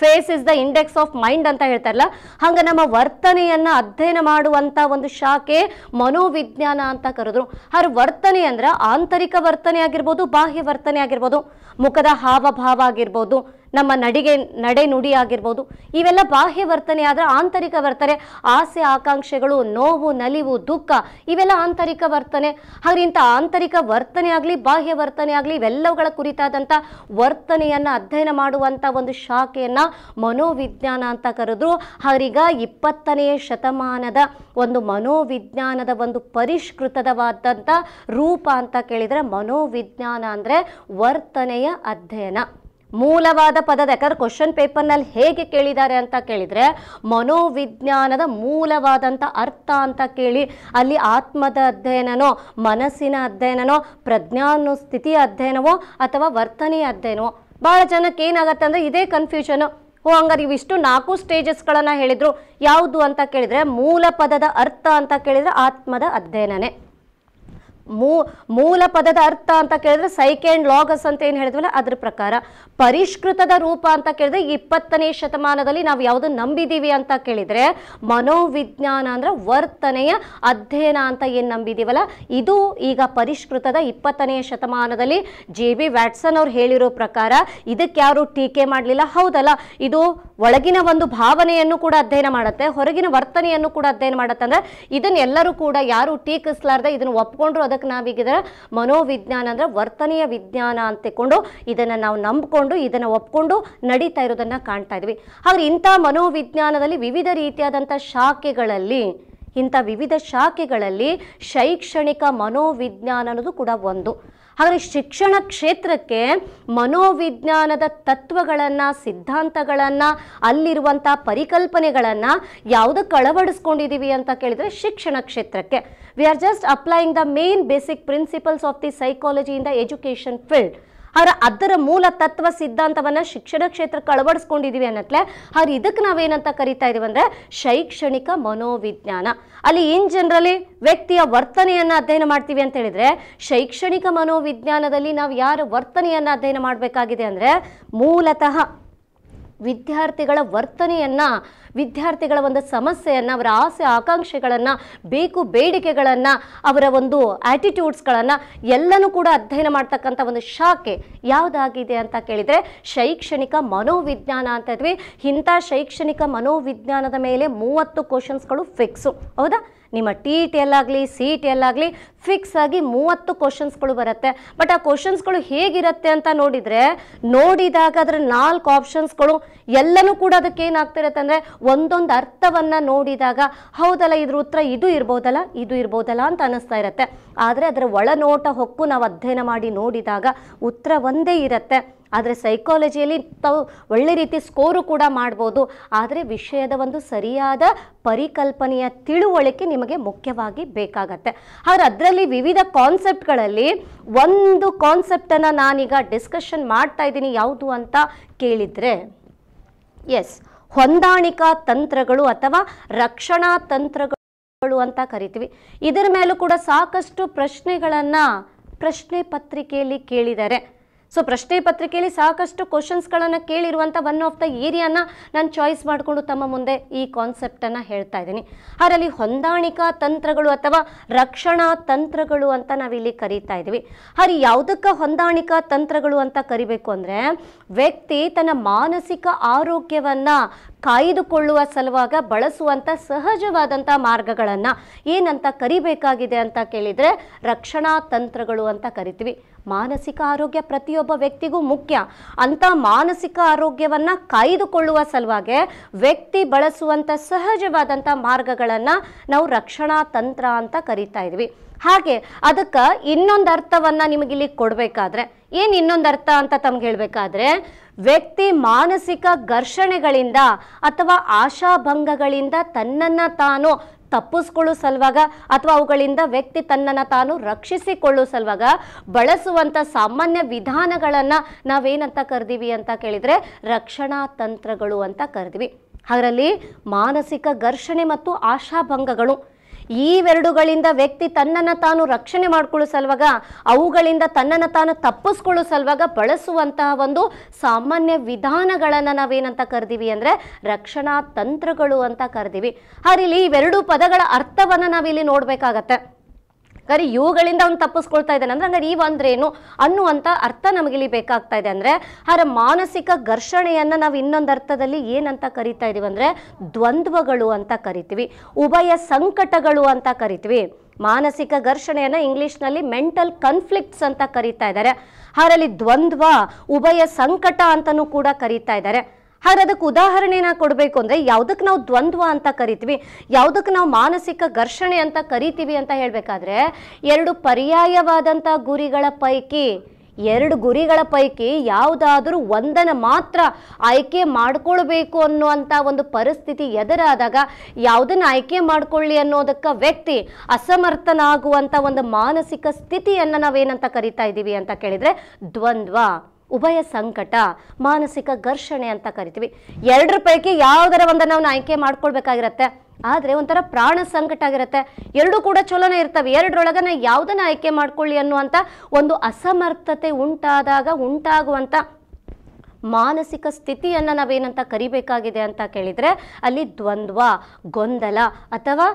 Speaker 1: face is the index of mind ಅಂತ ಹೇಳ್ತಾರಲ್ಲ ಹಂಗೆ ನಮ್ಮ ವರ್ತನೆಯನ್ನ ಅಧ್ಯಯನ ಮಾಡುವಂತ ಒಂದು ಶಾಖೆ ಮನೋವಿಜ್ಞಾನ ಅಂತ ಕರೆದ್ರು ಹರ ವರ್ತನೆ ಅಂದ್ರ ಆಂತರಿಕ ವರ್ತನೆ ಆಗಿರ್ಬೋದು ಬಾಹ್ಯ ವರ್ತನೆ ಆಗಿರ್ಬೋದು ಮುಖದ ಹಾವಭಾವ ಆಗಿರ್ಬೋದು ನಮ್ಮ ನಡಿಗೆ ನಡೆ ನುಡಿ ಆಗಿರ್ಬೋದು ಇವೆಲ್ಲ ಬಾಹ್ಯ ವರ್ತನೆ ಆದರೆ ಆಂತರಿಕ ವರ್ತನೆ ಆಸೆ ಆಕಾಂಕ್ಷೆಗಳು ನೋವು ನಲಿವು ದುಃಖ ಇವೆಲ್ಲ ಆಂತರಿಕ ವರ್ತನೆ ಹಾಗೆ ಇಂಥ ಆಂತರಿಕ ವರ್ತನೆ ಆಗಲಿ ಬಾಹ್ಯ ವರ್ತನೆ ಆಗಲಿ ಇವೆಲ್ಲವುಗಳ ಕುರಿತಾದಂಥ ವರ್ತನೆಯನ್ನು ಅಧ್ಯಯನ ಮಾಡುವಂಥ ಒಂದು ಶಾಖೆಯನ್ನು ಮನೋವಿಜ್ಞಾನ ಅಂತ ಕರೆದ್ರು ಹಾಗೀಗ ಇಪ್ಪತ್ತನೆಯ ಶತಮಾನದ ಒಂದು ಮನೋವಿಜ್ಞಾನದ ಒಂದು ಪರಿಷ್ಕೃತವಾದಂಥ ರೂಪ ಅಂತ ಕೇಳಿದರೆ ಮನೋವಿಜ್ಞಾನ ಅಂದರೆ ವರ್ತನೆಯ ಅಧ್ಯಯನ ಮೂಲವಾದ ಪದದ ಯಾಕಂದ್ರೆ ಕ್ವಶನ್ ಪೇಪರ್ನಲ್ಲಿ ಹೇಗೆ ಕೇಳಿದ್ದಾರೆ ಅಂತ ಕೇಳಿದರೆ ಮನೋವಿಜ್ಞಾನದ ಮೂಲವಾದಂಥ ಅರ್ಥ ಅಂತ ಕೇಳಿ ಅಲ್ಲಿ ಆತ್ಮದ ಅಧ್ಯಯನನೋ ಮನಸ್ಸಿನ ಅಧ್ಯಯನನೋ ಪ್ರಜ್ಞಾನೋ ಸ್ಥಿತಿ ಅಧ್ಯಯನವೋ ಅಥವಾ ವರ್ತನೆಯ ಅಧ್ಯಯನವೋ ಭಾಳ ಜನಕ್ಕೆ ಏನಾಗತ್ತೆ ಅಂದರೆ ಇದೇ ಕನ್ಫ್ಯೂಷನು ಓ ಹಂಗಾರೆ ಇವಿಷ್ಟು ನಾಲ್ಕು ಸ್ಟೇಜಸ್ಗಳನ್ನು ಹೇಳಿದರು ಯಾವುದು ಅಂತ ಕೇಳಿದರೆ ಮೂಲ ಪದದ ಅರ್ಥ ಅಂತ ಕೇಳಿದರೆ ಆತ್ಮದ ಅಧ್ಯಯನನೇ ಮೂಲ ಪದದ ಅರ್ಥ ಅಂತ ಕೇಳಿದ್ರೆ ಸೈಕ್ ಅಂಡ್ ಲಾಗಸ್ ಅಂತ ಏನು ಹೇಳಿದ್ವಲ್ಲ ಅದ್ರ ಪ್ರಕಾರ ಪರಿಷ್ಕೃತದ ರೂಪ ಅಂತ ಕೇಳಿದ್ರೆ ಇಪ್ಪತ್ತನೇ ಶತಮಾನದಲ್ಲಿ ನಾವು ಯಾವುದು ನಂಬಿದೀವಿ ಅಂತ ಕೇಳಿದ್ರೆ ಮನೋವಿಜ್ಞಾನ ಅಂದ್ರೆ ವರ್ತನೆಯ ಅಧ್ಯಯನ ಅಂತ ಏನು ನಂಬಿದೀವಲ್ಲ ಇದು ಈಗ ಪರಿಷ್ಕೃತದ ಇಪ್ಪತ್ತನೆಯ ಶತಮಾನದಲ್ಲಿ ಜೆ ಬಿ ವ್ಯಾಟ್ಸನ್ ಅವ್ರು ಹೇಳಿರೋ ಪ್ರಕಾರ ಇದಕ್ಕೆ ಯಾರು ಟೀಕೆ ಮಾಡಲಿಲ್ಲ ಹೌದಲ್ಲ ಇದು ಒಳಗಿನ ಒಂದು ಭಾವನೆಯನ್ನು ಕೂಡ ಅಧ್ಯಯನ ಮಾಡುತ್ತೆ ಹೊರಗಿನ ವರ್ತನೆಯನ್ನು ಕೂಡ ಅಧ್ಯಯನ ಮಾಡುತ್ತೆ ಅಂದ್ರೆ ಇದನ್ನೆಲ್ಲರೂ ಕೂಡ ಯಾರು ಟೀಕಿಸ್ಲಾರ್ದೆ ಇದನ್ನು ಒಪ್ಕೊಂಡ್ರು ಅದಕ್ಕೆ ಅದಕ್ಕೆ ನಾವೀಗಿದ್ರೆ ಮನೋವಿಜ್ಞಾನ ಅಂದರೆ ವರ್ತನೆಯ ವಿಜ್ಞಾನ ಅಂತ ಇದನ್ನ ಇದನ್ನು ನಾವು ನಂಬಿಕೊಂಡು ಇದನ್ನು ಒಪ್ಕೊಂಡು ನಡೀತಾ ಇರೋದನ್ನು ಕಾಣ್ತಾ ಇದ್ವಿ ಆದರೆ ಇಂಥ ಮನೋವಿಜ್ಞಾನದಲ್ಲಿ ವಿವಿಧ ರೀತಿಯಾದಂಥ ಶಾಖೆಗಳಲ್ಲಿ ಇಂಥ ವಿವಿಧ ಶಾಖೆಗಳಲ್ಲಿ ಶೈಕ್ಷಣಿಕ ಮನೋವಿಜ್ಞಾನ ಅನ್ನೋದು ಕೂಡ ಒಂದು ಹಾಗಾದರೆ ಶಿಕ್ಷಣ ಕ್ಷೇತ್ರಕ್ಕೆ ಮನೋವಿಜ್ಞಾನದ ತತ್ವಗಳನ್ನು ಸಿದ್ಧಾಂತಗಳನ್ನು ಅಲ್ಲಿರುವಂಥ ಪರಿಕಲ್ಪನೆಗಳನ್ನು ಯಾವುದಕ್ಕೆ ಅಳವಡಿಸ್ಕೊಂಡಿದ್ದೀವಿ ಅಂತ ಕೇಳಿದರೆ ಶಿಕ್ಷಣ ಕ್ಷೇತ್ರಕ್ಕೆ we are just applying the main basic principles of the psychology in the education field ಅವ್ರ ಅದರ ಮೂಲ ತತ್ವ ಸಿದ್ಧಾಂತವನ್ನ ಶಿಕ್ಷಣ ಕ್ಷೇತ್ರಕ್ಕೆ ಅಳವಡಿಸ್ಕೊಂಡಿದೀವಿ ಅನ್ನತ್ಲೆ ಅವ್ರ ಇದಕ್ಕೆ ನಾವೇನಂತ ಕರಿತಾ ಇದೀವಿ ಅಂದ್ರೆ ಶೈಕ್ಷಣಿಕ ಮನೋವಿಜ್ಞಾನ ಅಲ್ಲಿ ಇನ್ ಜನರಲಿ ವ್ಯಕ್ತಿಯ ವರ್ತನೆಯನ್ನ ಅಧ್ಯಯನ ಮಾಡ್ತೀವಿ ಅಂತ ಹೇಳಿದ್ರೆ ಶೈಕ್ಷಣಿಕ ಮನೋವಿಜ್ಞಾನದಲ್ಲಿ ನಾವು ಯಾರ ವರ್ತನೆಯನ್ನ ಅಧ್ಯಯನ ಮಾಡಬೇಕಾಗಿದೆ ಅಂದ್ರೆ ಮೂಲತಃ ವಿದ್ಯಾರ್ಥಿಗಳ ವರ್ತನೆಯನ್ನು ವಿದ್ಯಾರ್ಥಿಗಳ ಒಂದು ಸಮಸ್ಯೆಯನ್ನು ಅವರ ಆಸೆ ಆಕಾಂಕ್ಷೆಗಳನ್ನು ಬೇಕು ಬೇಡಿಕೆಗಳನ್ನು ಅವರ ಒಂದು ಆ್ಯಟಿಟ್ಯೂಡ್ಸ್ಗಳನ್ನು ಎಲ್ಲನೂ ಕೂಡ ಅಧ್ಯಯನ ಮಾಡ್ತಕ್ಕಂಥ ಒಂದು ಶಾಖೆ ಯಾವುದಾಗಿದೆ ಅಂತ ಕೇಳಿದರೆ ಶೈಕ್ಷಣಿಕ ಮನೋವಿಜ್ಞಾನ ಅಂತ ಇದ್ವಿ ಇಂಥ ಶೈಕ್ಷಣಿಕ ಮನೋವಿಜ್ಞಾನದ ಮೇಲೆ ಮೂವತ್ತು ಕ್ವಶನ್ಸ್ಗಳು ಫಿಕ್ಸು ಹೌದಾ ನಿಮ್ಮ ಟಿ ಇ ಟಿಯಲ್ಲಾಗಲಿ ಸಿ ಟಿಯಲ್ಲಾಗಲಿ ಫಿಕ್ಸ್ ಆಗಿ ಮೂವತ್ತು ಕ್ವಶನ್ಸ್ಗಳು ಬರುತ್ತೆ ಬಟ್ ಆ ಕ್ವಶನ್ಸ್ಗಳು ಹೇಗಿರುತ್ತೆ ಅಂತ ನೋಡಿದರೆ ನೋಡಿದಾಗ ಅದರ ನಾಲ್ಕು ಆಪ್ಷನ್ಸ್ಗಳು ಎಲ್ಲನೂ ಕೂಡ ಅದಕ್ಕೆ ಏನಾಗ್ತಿರುತ್ತೆ ಅಂದರೆ ಒಂದೊಂದು ಅರ್ಥವನ್ನು ನೋಡಿದಾಗ ಹೌದಲ್ಲ ಇದ್ರ ಉತ್ತರ ಇದು ಇರ್ಬೋದಲ್ಲ ಇದು ಇರ್ಬೋದಲ್ಲ ಅಂತ ಅನ್ನಿಸ್ತಾ ಇರುತ್ತೆ ಆದರೆ ಅದರ ಒಳನೋಟ ಹೊಕ್ಕು ನಾವು ಅಧ್ಯಯನ ಮಾಡಿ ನೋಡಿದಾಗ ಉತ್ತರ ಒಂದೇ ಇರುತ್ತೆ ಆದರೆ ಸೈಕಾಲಜಿಯಲ್ಲಿ ತಾವು ಒಳ್ಳೆ ರೀತಿ ಸ್ಕೋರು ಕೂಡ ಮಾಡ್ಬೋದು ಆದರೆ ವಿಷಯದ ಒಂದು ಸರಿಯಾದ ಪರಿಕಲ್ಪನೆಯ ತಿಳುವಳಿಕೆ ನಿಮಗೆ ಮುಖ್ಯವಾಗಿ ಬೇಕಾಗತ್ತೆ ಆದರೆ ಅದರಲ್ಲಿ ವಿವಿಧ ಕಾನ್ಸೆಪ್ಟ್ಗಳಲ್ಲಿ ಒಂದು ಕಾನ್ಸೆಪ್ಟನ್ನು ನಾನೀಗ ಡಿಸ್ಕಷನ್ ಮಾಡ್ತಾ ಇದ್ದೀನಿ ಯಾವುದು ಅಂತ ಕೇಳಿದರೆ ಎಸ್ ಹೊಂದಾಣಿಕಾ ತಂತ್ರಗಳು ಅಥವಾ ರಕ್ಷಣಾ ತಂತ್ರಗಳು ಅಂತ ಕರಿತೀವಿ ಇದರ ಮೇಲೂ ಕೂಡ ಸಾಕಷ್ಟು ಪ್ರಶ್ನೆಗಳನ್ನು ಪ್ರಶ್ನೆ ಪತ್ರಿಕೆಯಲ್ಲಿ ಕೇಳಿದ್ದಾರೆ ಸೊ ಪ್ರಶ್ನೆ ಪತ್ರಿಕೆಯಲ್ಲಿ ಸಾಕಷ್ಟು ಕ್ವಶನ್ಸ್ಗಳನ್ನು ಕೇಳಿರುವಂಥ ಒನ್ ಆಫ್ ದ ಏರಿಯಾನ ನಾನು ಚಾಯ್ಸ್ ಮಾಡಿಕೊಂಡು ತಮ್ಮ ಮುಂದೆ ಈ ಕಾನ್ಸೆಪ್ಟನ್ನು ಹೇಳ್ತಾ ಇದ್ದೀನಿ ಅದರಲ್ಲಿ ಹೊಂದಾಣಿಕಾ ತಂತ್ರಗಳು ಅಥವಾ ರಕ್ಷಣಾ ತಂತ್ರಗಳು ಅಂತ ನಾವಿಲ್ಲಿ ಕರೀತಾ ಇದೀವಿ ಹಾಗೆ ಯಾವುದಕ್ಕೆ ಹೊಂದಾಣಿಕಾ ತಂತ್ರಗಳು ಅಂತ ಕರಿಬೇಕು ಅಂದರೆ ವ್ಯಕ್ತಿ ತನ್ನ ಮಾನಸಿಕ ಆರೋಗ್ಯವನ್ನು ಕಾಯ್ದುಕೊಳ್ಳುವ ಸಲುವಾಗ ಬಳಸುವಂಥ ಸಹಜವಾದಂಥ ಮಾರ್ಗಗಳನ್ನು ಏನಂತ ಕರಿಬೇಕಾಗಿದೆ ಅಂತ ಕೇಳಿದರೆ ರಕ್ಷಣಾ ತಂತ್ರಗಳು ಅಂತ ಕರಿತೀವಿ ಮಾನಸಿಕ ಆರೋಗ್ಯ ಪ್ರತಿಯೊಬ್ಬ ವ್ಯಕ್ತಿಗೂ ಮುಖ್ಯ ಅಂತ ಮಾನಸಿಕ ಆರೋಗ್ಯವನ್ನ ಕಾಯ್ದುಕೊಳ್ಳುವ ಸಲುವಾಗಿ ವ್ಯಕ್ತಿ ಬಳಸುವಂತ ಸಹಜವಾದಂತ ಮಾರ್ಗಗಳನ್ನ ನಾವು ರಕ್ಷಣಾ ತಂತ್ರ ಅಂತ ಕರಿತಾ ಇದ್ವಿ ಹಾಗೆ ಅದಕ್ಕೆ ಇನ್ನೊಂದು ನಿಮಗೆ ನಿಮಗಿಲ್ಲಿ ಕೊಡಬೇಕಾದ್ರೆ ಏನು ಇನ್ನೊಂದು ಅರ್ಥ ಅಂತ ತಮ್ಗೆ ಹೇಳಬೇಕಾದ್ರೆ ವ್ಯಕ್ತಿ ಮಾನಸಿಕ ಘರ್ಷಣೆಗಳಿಂದ ಅಥವಾ ಆಶಾಭಂಗಗಳಿಂದ ತನ್ನನ್ನು ತಾನು ತಪ್ಪಿಸ್ಕೊಳ್ಳೋ ಸಲುವಾಗ ಅಥವಾ ಅವುಗಳಿಂದ ವ್ಯಕ್ತಿ ತನ್ನನ್ನು ತಾನು ರಕ್ಷಿಸಿಕೊಳ್ಳೋ ಸಲುವಾಗ ಬಳಸುವಂಥ ಸಾಮಾನ್ಯ ವಿಧಾನಗಳನ್ನು ನಾವೇನಂತ ಕರೆದೀವಿ ಅಂತ ಕೇಳಿದರೆ ರಕ್ಷಣಾ ತಂತ್ರಗಳು ಅಂತ ಕರೆದಿವಿ ಅದರಲ್ಲಿ ಮಾನಸಿಕ ಘರ್ಷಣೆ ಮತ್ತು ಆಶಾಭಂಗಗಳು ಈ ವ್ಯಕ್ತಿ ತನ್ನನ್ನು ತಾನು ರಕ್ಷಣೆ ಮಾಡಿಕೊಳ್ಳೋ ಸಲುವಾಗ ಅವುಗಳಿಂದ ತನ್ನನ್ನು ತಾನು ತಪ್ಪಿಸ್ಕೊಳ್ಳೋ ಸಲುವಾಗ ಬಳಸುವಂತಹ ಒಂದು ಸಾಮಾನ್ಯ ವಿಧಾನಗಳನ್ನು ನಾವೇನಂತ ಕರೆದೀವಿ ಅಂದರೆ ರಕ್ಷಣಾ ತಂತ್ರಗಳು ಅಂತ ಕರೆದೀವಿ ಇಲ್ಲಿ ಇವೆರಡು ಪದಗಳ ಅರ್ಥವನ್ನು ನಾವಿಲ್ಲಿ ನೋಡಬೇಕಾಗತ್ತೆ ಕರೆ ಇವುಗಳಿಂದ ಅವ್ನು ತಪ್ಪಿಸ್ಕೊಳ್ತಾ ಇದ್ದಾನೆ ಅಂದ್ರೆ ಹಂಗಾರೆ ಈ ಅಂದ್ರೇನು ಅನ್ನುವಂಥ ಅರ್ಥ ನಮಗಿಲ್ಲಿ ಬೇಕಾಗ್ತಾ ಇದೆ ಅಂದರೆ ಅದರ ಮಾನಸಿಕ ಘರ್ಷಣೆಯನ್ನು ನಾವು ಇನ್ನೊಂದು ಅರ್ಥದಲ್ಲಿ ಏನಂತ ಕರಿತಾ ಇದೀವಿ ಅಂದರೆ ದ್ವಂದ್ವಗಳು ಅಂತ ಕರಿತೀವಿ ಉಭಯ ಸಂಕಟಗಳು ಅಂತ ಕರಿತೀವಿ ಮಾನಸಿಕ ಘರ್ಷಣೆಯನ್ನು ಇಂಗ್ಲೀಷ್ನಲ್ಲಿ ಮೆಂಟಲ್ ಕನ್ಫ್ಲಿಕ್ಟ್ಸ್ ಅಂತ ಕರೀತಾ ಇದ್ದಾರೆ ಅದರಲ್ಲಿ ದ್ವಂದ್ವ ಉಭಯ ಸಂಕಟ ಅಂತಲೂ ಕೂಡ ಕರೀತಾ ಇದ್ದಾರೆ ಹಾಗಾದ್ರೆ ಅದಕ್ಕೆ ಉದಾಹರಣೆನ ಕೊಡಬೇಕು ಅಂದ್ರೆ ಯಾವುದಕ್ಕೆ ನಾವು ದ್ವಂದ್ವ ಅಂತ ಕರಿತೀವಿ ಯಾವುದಕ್ಕೆ ನಾವು ಮಾನಸಿಕ ಘರ್ಷಣೆ ಅಂತ ಕರಿತೀವಿ ಅಂತ ಹೇಳಬೇಕಾದ್ರೆ ಎರಡು ಪರ್ಯಾಯವಾದಂಥ ಗುರಿಗಳ ಪೈಕಿ ಎರಡು ಗುರಿಗಳ ಪೈಕಿ ಯಾವುದಾದರೂ ಒಂದನ್ನು ಮಾತ್ರ ಆಯ್ಕೆ ಮಾಡಿಕೊಳ್ಬೇಕು ಅನ್ನುವಂಥ ಒಂದು ಪರಿಸ್ಥಿತಿ ಎದುರಾದಾಗ ಯಾವುದನ್ನು ಆಯ್ಕೆ ಮಾಡಿಕೊಳ್ಳಿ ಅನ್ನೋದಕ್ಕೆ ವ್ಯಕ್ತಿ ಅಸಮರ್ಥನಾಗುವಂಥ ಒಂದು ಮಾನಸಿಕ ಸ್ಥಿತಿಯನ್ನು ನಾವೇನಂತ ಕರಿತಾ ಇದ್ದೀವಿ ಅಂತ ಕೇಳಿದರೆ ದ್ವಂದ್ವ ಉಭಯ ಸಂಕಟ ಮಾನಸಿಕ ಘರ್ಷಣೆ ಅಂತ ಕರಿತೀವಿ ಎರಡರ ಪೈಕಿ ಯಾವುದರ ಒಂದನ್ನು ನಾವು ಆಯ್ಕೆ ಮಾಡ್ಕೊಳ್ಬೇಕಾಗಿರತ್ತೆ ಆದರೆ ಒಂಥರ ಪ್ರಾಣ ಸಂಕಟ ಆಗಿರುತ್ತೆ ಎರಡೂ ಕೂಡ ಚಲೋನೇ ಇರ್ತವೆ ನಾವು ಯಾವುದನ್ನ ಆಯ್ಕೆ ಮಾಡ್ಕೊಳ್ಳಿ ಅನ್ನುವಂಥ ಒಂದು ಅಸಮರ್ಥತೆ ಉಂಟಾದಾಗ ಉಂಟಾಗುವಂಥ ಮಾನಸಿಕ ಸ್ಥಿತಿಯನ್ನು ನಾವೇನಂತ ಕರಿಬೇಕಾಗಿದೆ ಅಂತ ಕೇಳಿದರೆ ಅಲ್ಲಿ ದ್ವಂದ್ವ ಗೊಂದಲ ಅಥವಾ